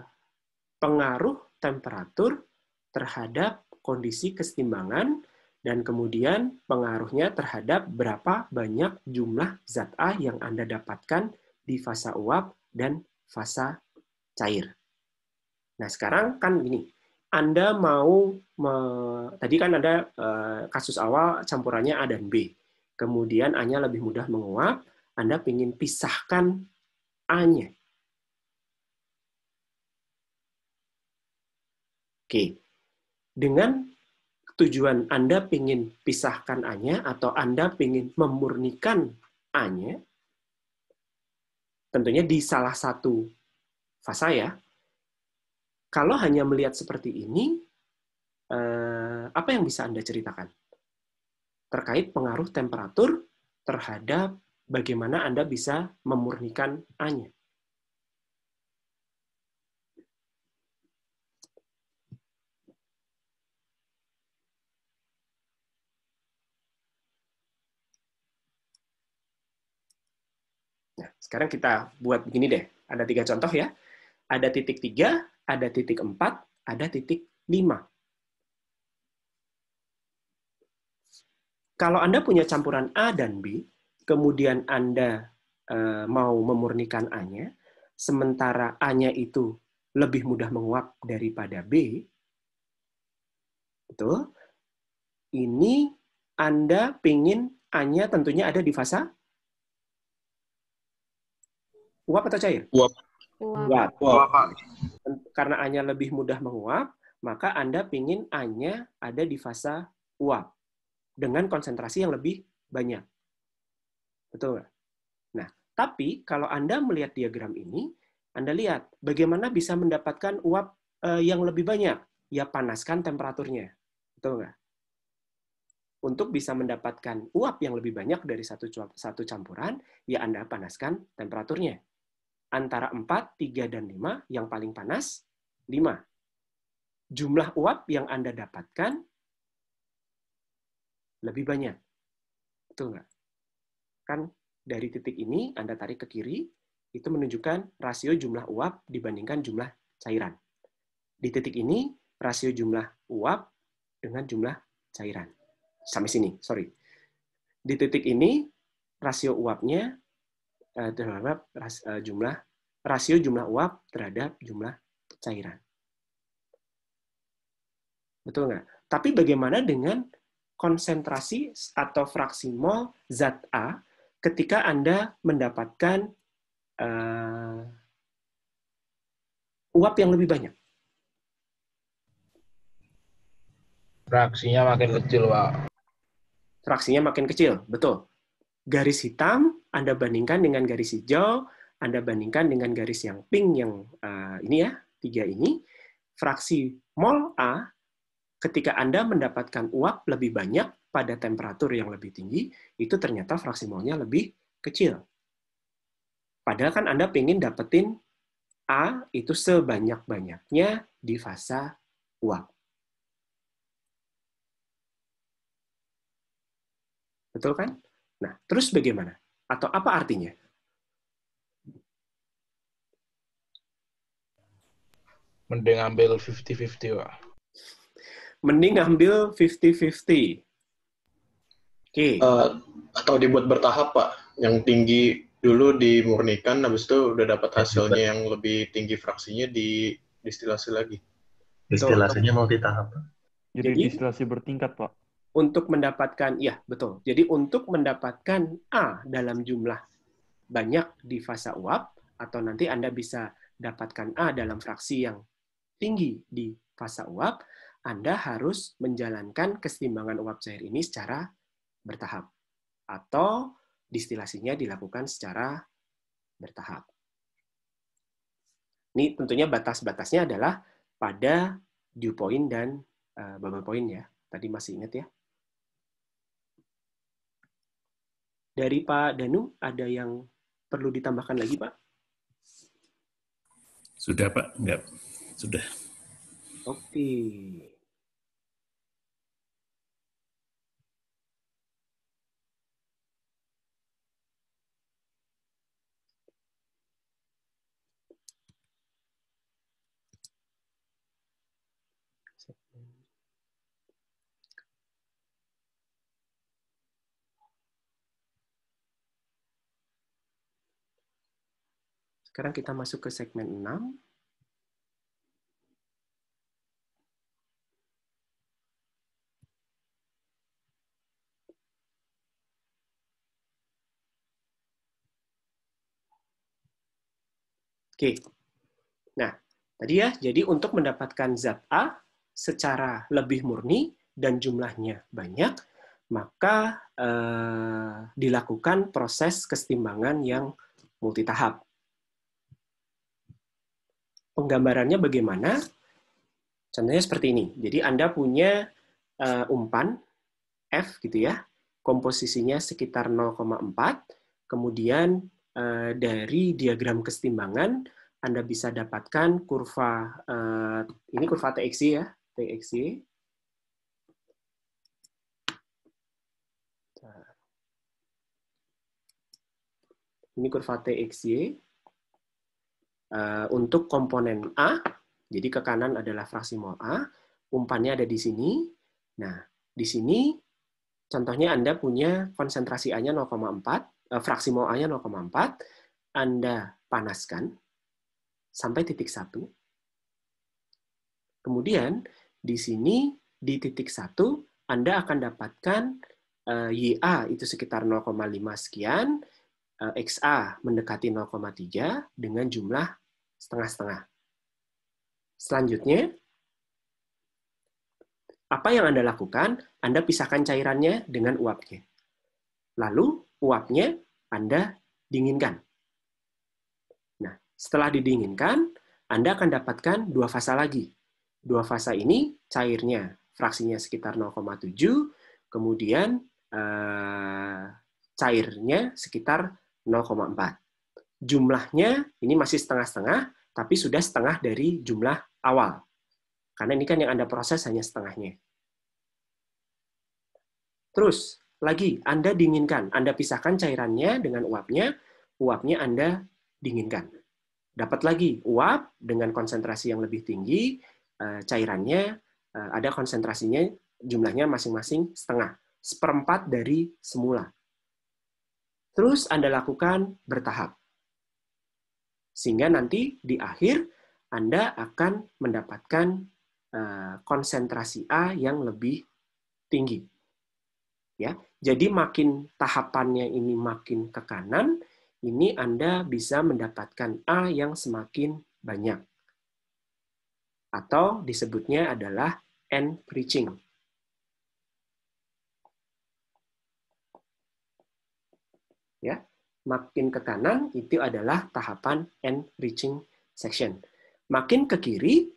pengaruh temperatur terhadap kondisi kesetimbangan dan kemudian pengaruhnya terhadap berapa banyak jumlah zat A yang Anda dapatkan di fase uap dan fase cair. Nah, sekarang kan gini, Anda mau me, tadi kan ada eh, kasus awal campurannya A dan B. Kemudian A-nya lebih mudah menguap, Anda ingin pisahkan Anya. Oke, dengan tujuan Anda ingin pisahkan Anya atau Anda ingin memurnikan Anya, tentunya di salah satu fase ya, kalau hanya melihat seperti ini, eh, apa yang bisa Anda ceritakan? Terkait pengaruh temperatur terhadap bagaimana Anda bisa memurnikan A-nya. Nah, sekarang kita buat begini deh. Ada tiga contoh ya. Ada titik tiga, ada titik empat, ada titik lima. Kalau Anda punya campuran A dan B, kemudian Anda uh, mau memurnikan A-nya, sementara A-nya itu lebih mudah menguap daripada B, betul? Ini Anda pingin A-nya tentunya ada di fase uap atau cair? Uap. Uap. uap. Karena A-nya lebih mudah menguap, maka Anda pingin A-nya ada di fase uap dengan konsentrasi yang lebih banyak. Betul Nah, tapi kalau Anda melihat diagram ini, Anda lihat bagaimana bisa mendapatkan uap eh, yang lebih banyak? Ya panaskan temperaturnya. Betul nggak? Untuk bisa mendapatkan uap yang lebih banyak dari satu, satu campuran, ya Anda panaskan temperaturnya. Antara 4, 3, dan 5, yang paling panas 5. Jumlah uap yang Anda dapatkan lebih banyak. Betul nggak? kan dari titik ini Anda tarik ke kiri, itu menunjukkan rasio jumlah uap dibandingkan jumlah cairan. Di titik ini, rasio jumlah uap dengan jumlah cairan. Sampai sini, sorry. Di titik ini, rasio uapnya eh, terhadap eh, jumlah rasio jumlah uap terhadap jumlah cairan. Betul nggak? Tapi bagaimana dengan konsentrasi atau fraksi mol zat A ketika Anda mendapatkan uh, uap yang lebih banyak? Fraksinya makin kecil, Pak. Fraksinya makin kecil, betul. Garis hitam Anda bandingkan dengan garis hijau, Anda bandingkan dengan garis yang pink yang uh, ini ya, tiga ini. Fraksi mol A ketika Anda mendapatkan uap lebih banyak, pada temperatur yang lebih tinggi, itu ternyata fraksi molnya lebih kecil. Padahal kan Anda ingin dapetin A itu sebanyak-banyaknya di fase uap. Betul kan? Nah, terus bagaimana? Atau apa artinya? Mending ambil 50-50, Pak. Mending ambil 50-50. Okay. Uh, eh, atau dibuat bertahap pak, yang tinggi dulu dimurnikan, habis itu udah dapat hasilnya yang lebih tinggi fraksinya di distilasi lagi. Distilasinya mau tahap. Jadi, Jadi distilasi bertingkat pak. Untuk mendapatkan, ya betul. Jadi untuk mendapatkan A dalam jumlah banyak di fase uap, atau nanti Anda bisa dapatkan A dalam fraksi yang tinggi di fase uap, Anda harus menjalankan kesetimbangan uap cair ini secara bertahap atau distilasinya dilakukan secara bertahap. Ini tentunya batas-batasnya adalah pada dew point dan uh, bubble point ya. Tadi masih ingat ya. Dari Pak Danu ada yang perlu ditambahkan lagi, Pak? Sudah, Pak. Enggak. Sudah. Oke. Okay. Sekarang kita masuk ke segmen 6. Oke. Nah, tadi ya, jadi untuk mendapatkan zat A secara lebih murni dan jumlahnya banyak, maka eh, dilakukan proses kesetimbangan yang multitahap penggambarannya bagaimana? Contohnya seperti ini. Jadi Anda punya uh, umpan F gitu ya, komposisinya sekitar 0,4, kemudian uh, dari diagram kesetimbangan Anda bisa dapatkan kurva, uh, ini kurva TXY ya, TXY, nah. ini kurva TXY. Eh, untuk komponen A, jadi ke kanan adalah fraksi mol A, umpannya ada di sini. Nah, di sini contohnya Anda punya konsentrasi A-nya 0,4, eh, fraksi mol A-nya 0,4, Anda panaskan sampai titik 1. Kemudian di sini di titik 1 Anda akan dapatkan YA itu sekitar 0,5 sekian, XA mendekati 0,3 dengan jumlah setengah-setengah. Selanjutnya, apa yang Anda lakukan? Anda pisahkan cairannya dengan uapnya. Lalu, uapnya Anda dinginkan. Nah, setelah didinginkan, Anda akan dapatkan dua fasa lagi. Dua fasa ini cairnya, fraksinya sekitar 0,7, kemudian eh, cairnya sekitar 0,4 jumlahnya ini masih setengah-setengah, tapi sudah setengah dari jumlah awal. Karena ini kan yang Anda proses hanya setengahnya. Terus, lagi, Anda dinginkan. Anda pisahkan cairannya dengan uapnya, uapnya Anda dinginkan. Dapat lagi, uap dengan konsentrasi yang lebih tinggi, eh, cairannya eh, ada konsentrasinya, jumlahnya masing-masing setengah. Seperempat dari semula. Terus Anda lakukan bertahap. Sehingga nanti di akhir Anda akan mendapatkan eh, konsentrasi A yang lebih tinggi. Ya, jadi makin tahapannya ini makin ke kanan, ini Anda bisa mendapatkan A yang semakin banyak. Atau disebutnya adalah N preaching. Ya. Makin ke kanan itu adalah tahapan enriching section. Makin ke kiri,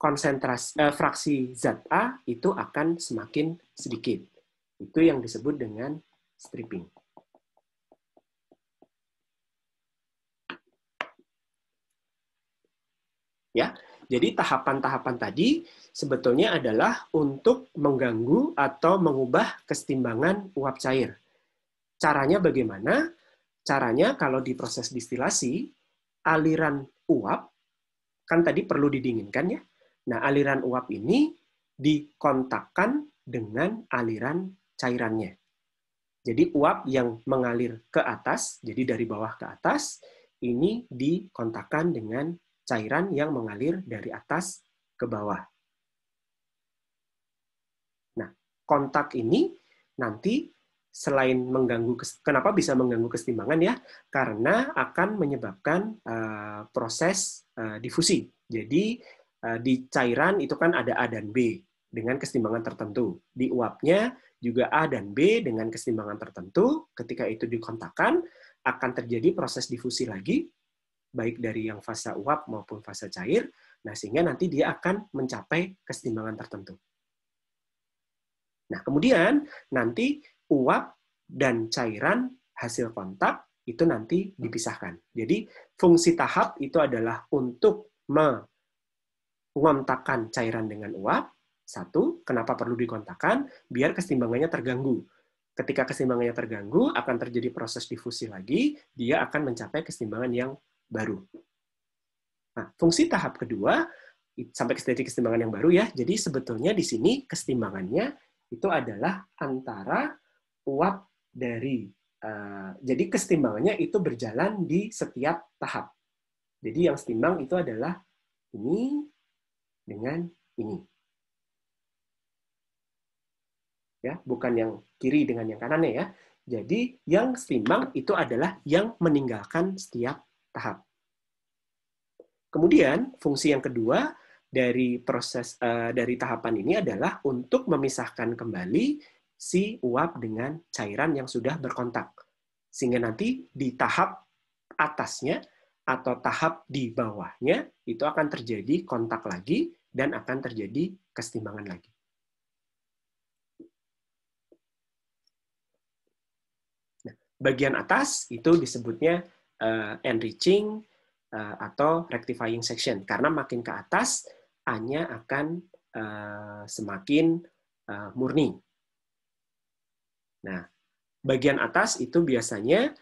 konsentrasi eh, fraksi zat A itu akan semakin sedikit. Itu yang disebut dengan stripping. Ya, jadi tahapan-tahapan tadi sebetulnya adalah untuk mengganggu atau mengubah kesetimbangan uap cair. Caranya bagaimana? Caranya kalau di proses distilasi, aliran uap, kan tadi perlu didinginkan ya, nah aliran uap ini dikontakkan dengan aliran cairannya. Jadi uap yang mengalir ke atas, jadi dari bawah ke atas, ini dikontakkan dengan cairan yang mengalir dari atas ke bawah. Nah, kontak ini nanti selain mengganggu kenapa bisa mengganggu kesetimbangan ya karena akan menyebabkan uh, proses uh, difusi jadi uh, di cairan itu kan ada A dan B dengan kesetimbangan tertentu di uapnya juga A dan B dengan kesetimbangan tertentu ketika itu dikontakkan akan terjadi proses difusi lagi baik dari yang fase uap maupun fase cair nah sehingga nanti dia akan mencapai kesetimbangan tertentu Nah, kemudian nanti uap dan cairan hasil kontak itu nanti dipisahkan. Jadi fungsi tahap itu adalah untuk mengontakkan cairan dengan uap. Satu, kenapa perlu dikontakkan? Biar keseimbangannya terganggu. Ketika keseimbangannya terganggu, akan terjadi proses difusi lagi, dia akan mencapai keseimbangan yang baru. Nah, fungsi tahap kedua sampai ke titik yang baru ya. Jadi sebetulnya di sini kesimbangannya itu adalah antara uap dari uh, jadi kesetimbangannya itu berjalan di setiap tahap. Jadi yang setimbang itu adalah ini dengan ini. Ya, bukan yang kiri dengan yang kanannya ya. Jadi yang setimbang itu adalah yang meninggalkan setiap tahap. Kemudian fungsi yang kedua dari proses uh, dari tahapan ini adalah untuk memisahkan kembali si uap dengan cairan yang sudah berkontak. Sehingga nanti di tahap atasnya atau tahap di bawahnya itu akan terjadi kontak lagi dan akan terjadi kesetimbangan lagi. Nah, bagian atas itu disebutnya uh, enriching uh, atau rectifying section karena makin ke atas A-nya akan uh, semakin uh, murni Nah, bagian atas itu biasanya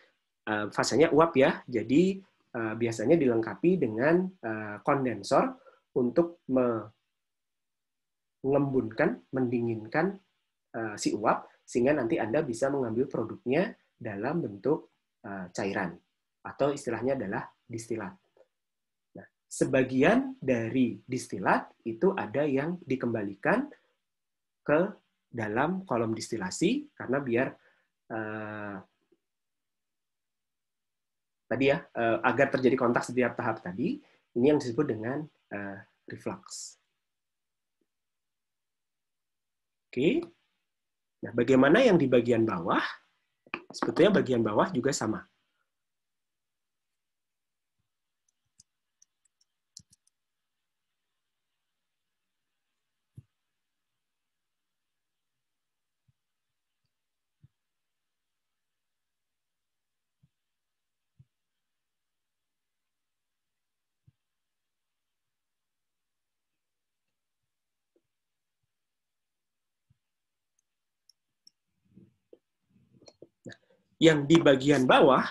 uh, fasenya uap ya, jadi uh, biasanya dilengkapi dengan uh, kondensor untuk mengembunkan, mendinginkan uh, si uap, sehingga nanti Anda bisa mengambil produknya dalam bentuk uh, cairan, atau istilahnya adalah distilat. Nah, sebagian dari distilat itu ada yang dikembalikan ke dalam kolom distilasi karena biar uh, tadi ya uh, agar terjadi kontak setiap tahap tadi ini yang disebut dengan uh, reflux. Oke. Nah, bagaimana yang di bagian bawah? Sebetulnya bagian bawah juga sama. yang di bagian bawah,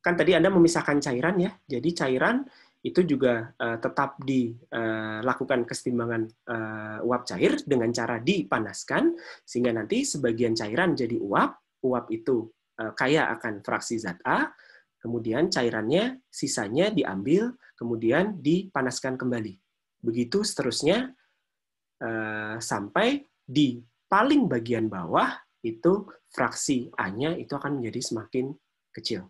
kan tadi Anda memisahkan cairan ya, jadi cairan itu juga uh, tetap dilakukan eh, uh, kesetimbangan uh, uap cair dengan cara dipanaskan, sehingga nanti sebagian cairan jadi uap, uap itu uh, kaya akan fraksi zat A, kemudian cairannya, sisanya diambil, kemudian dipanaskan kembali. Begitu seterusnya uh, sampai di paling bagian bawah itu fraksi A-nya itu akan menjadi semakin kecil.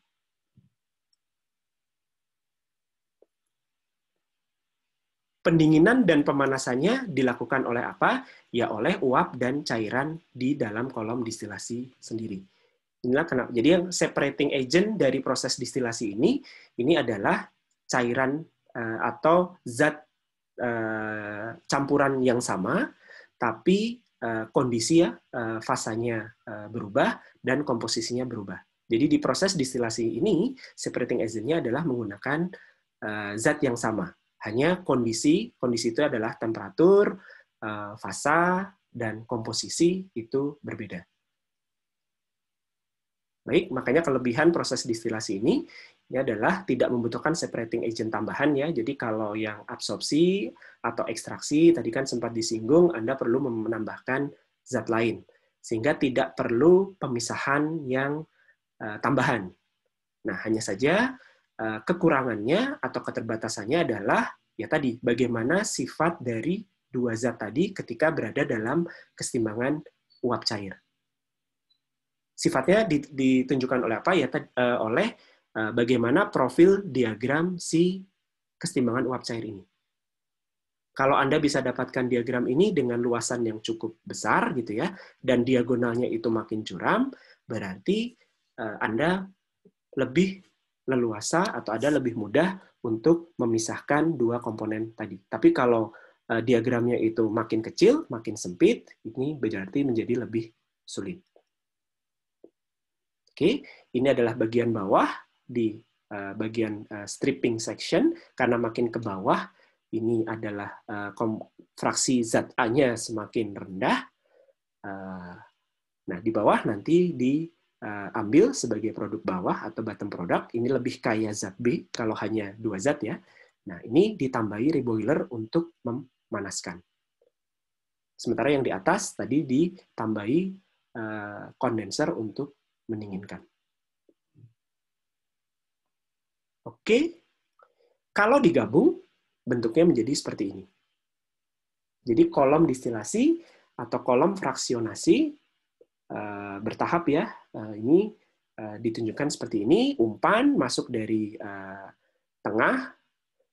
Pendinginan dan pemanasannya dilakukan oleh apa? Ya oleh uap dan cairan di dalam kolom distilasi sendiri. Inilah kenapa. Jadi yang separating agent dari proses distilasi ini, ini adalah cairan eh, atau zat eh, campuran yang sama, tapi Eh, kondisi ya eh, fasanya eh, berubah dan komposisinya berubah. Jadi di proses distilasi ini separating agentnya adalah menggunakan zat yang sama, hanya kondisi kondisi itu adalah temperatur, fasa dan komposisi itu berbeda. Baik, makanya kelebihan proses distilasi ini ya adalah tidak membutuhkan separating agent tambahan ya. Jadi kalau yang absorpsi atau ekstraksi tadi kan sempat disinggung Anda perlu menambahkan zat lain sehingga tidak perlu pemisahan yang uh, tambahan. Nah, hanya saja uh, kekurangannya atau keterbatasannya adalah ya tadi bagaimana sifat dari dua zat tadi ketika berada dalam kesetimbangan uap cair sifatnya ditunjukkan oleh apa ya eh, oleh eh, bagaimana profil diagram si kesetimbangan uap cair ini. Kalau Anda bisa dapatkan diagram ini dengan luasan yang cukup besar gitu ya dan diagonalnya itu makin curam, berarti eh, Anda lebih leluasa atau ada lebih mudah untuk memisahkan dua komponen tadi. Tapi kalau diagramnya itu makin kecil, makin sempit, ini berarti menjadi lebih sulit. Oke, ini adalah bagian bawah di uh, bagian uh, stripping section karena makin ke bawah ini adalah uh, fraksi zat A-nya semakin rendah. Uh, nah, di bawah nanti diambil uh, sebagai produk bawah atau bottom produk. Ini lebih kaya zat B kalau hanya dua zat ya. Nah, ini ditambahi reboiler untuk memanaskan. Sementara yang di atas tadi ditambahi uh, kondenser untuk mendinginkan. Hmm. Oke, kalau digabung bentuknya menjadi seperti ini. Jadi kolom distilasi atau kolom fraksionasi eh, bertahap ya, eh, ini eh, ditunjukkan seperti ini, umpan masuk dari tengah,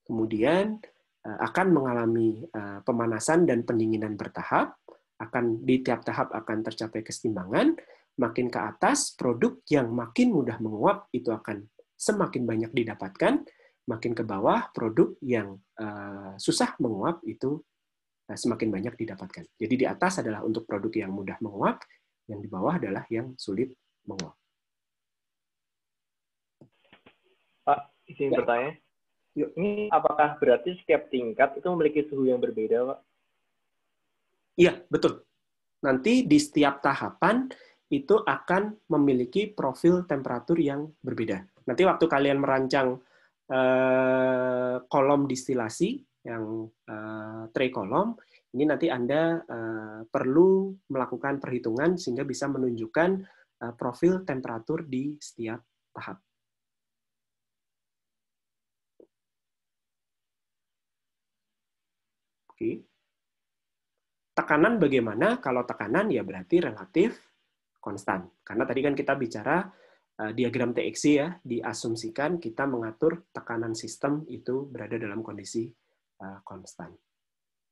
kemudian akan mengalami pemanasan dan pendinginan bertahap, akan di tiap tahap akan tercapai kesetimbangan makin ke atas, produk yang makin mudah menguap itu akan semakin banyak didapatkan, makin ke bawah, produk yang eh, susah menguap itu eh, semakin banyak didapatkan. Jadi di atas adalah untuk produk yang mudah menguap, yang di bawah adalah yang sulit menguap. Pak, izin ya. bertanya. Yuk. Ini apakah berarti setiap tingkat itu memiliki suhu yang berbeda, Pak? Iya, betul. Nanti di setiap tahapan itu akan memiliki profil temperatur yang berbeda. Nanti waktu kalian merancang eh, kolom distilasi yang eh, tray kolom, ini nanti Anda eh, perlu melakukan perhitungan sehingga bisa menunjukkan eh, profil temperatur di setiap tahap. Oke. Tekanan bagaimana? Kalau tekanan ya berarti relatif konstan. Karena tadi kan kita bicara eh, diagram TXI ya, diasumsikan kita mengatur tekanan sistem itu berada dalam kondisi eh, konstan.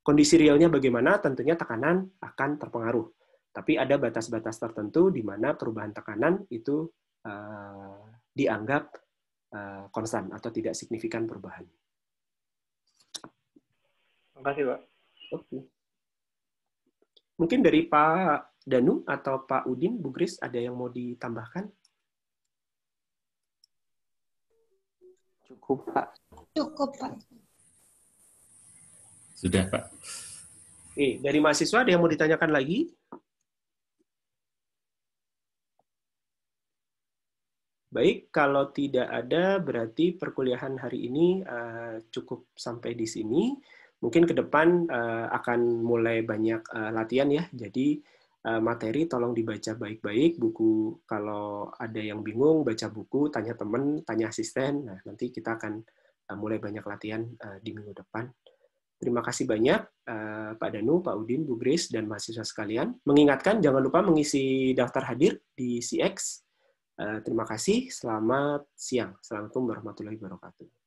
Kondisi realnya bagaimana? Tentunya tekanan akan terpengaruh. Tapi ada batas-batas tertentu di mana perubahan tekanan itu eh, dianggap konstan atau tidak signifikan perubahan. Terima kasih, Pak. Oke. Mungkin dari Pak Danu atau Pak Udin, Bugris, ada yang mau ditambahkan? Cukup, Pak. Cukup, Pak. Sudah, Pak. Oke, dari mahasiswa ada yang mau ditanyakan lagi? Baik, kalau tidak ada, berarti perkuliahan hari ini eh, cukup sampai di sini. Mungkin ke depan eh, akan mulai banyak eh, latihan ya, jadi Eh, materi tolong dibaca baik-baik buku kalau ada yang bingung baca buku tanya teman tanya asisten nah nanti kita akan eh, mulai banyak latihan eh, di minggu depan terima kasih banyak Pak Danu Pak Udin Bu Grace dan mahasiswa sekalian mengingatkan jangan lupa mengisi daftar hadir di CX terima kasih selamat siang assalamualaikum warahmatullahi wabarakatuh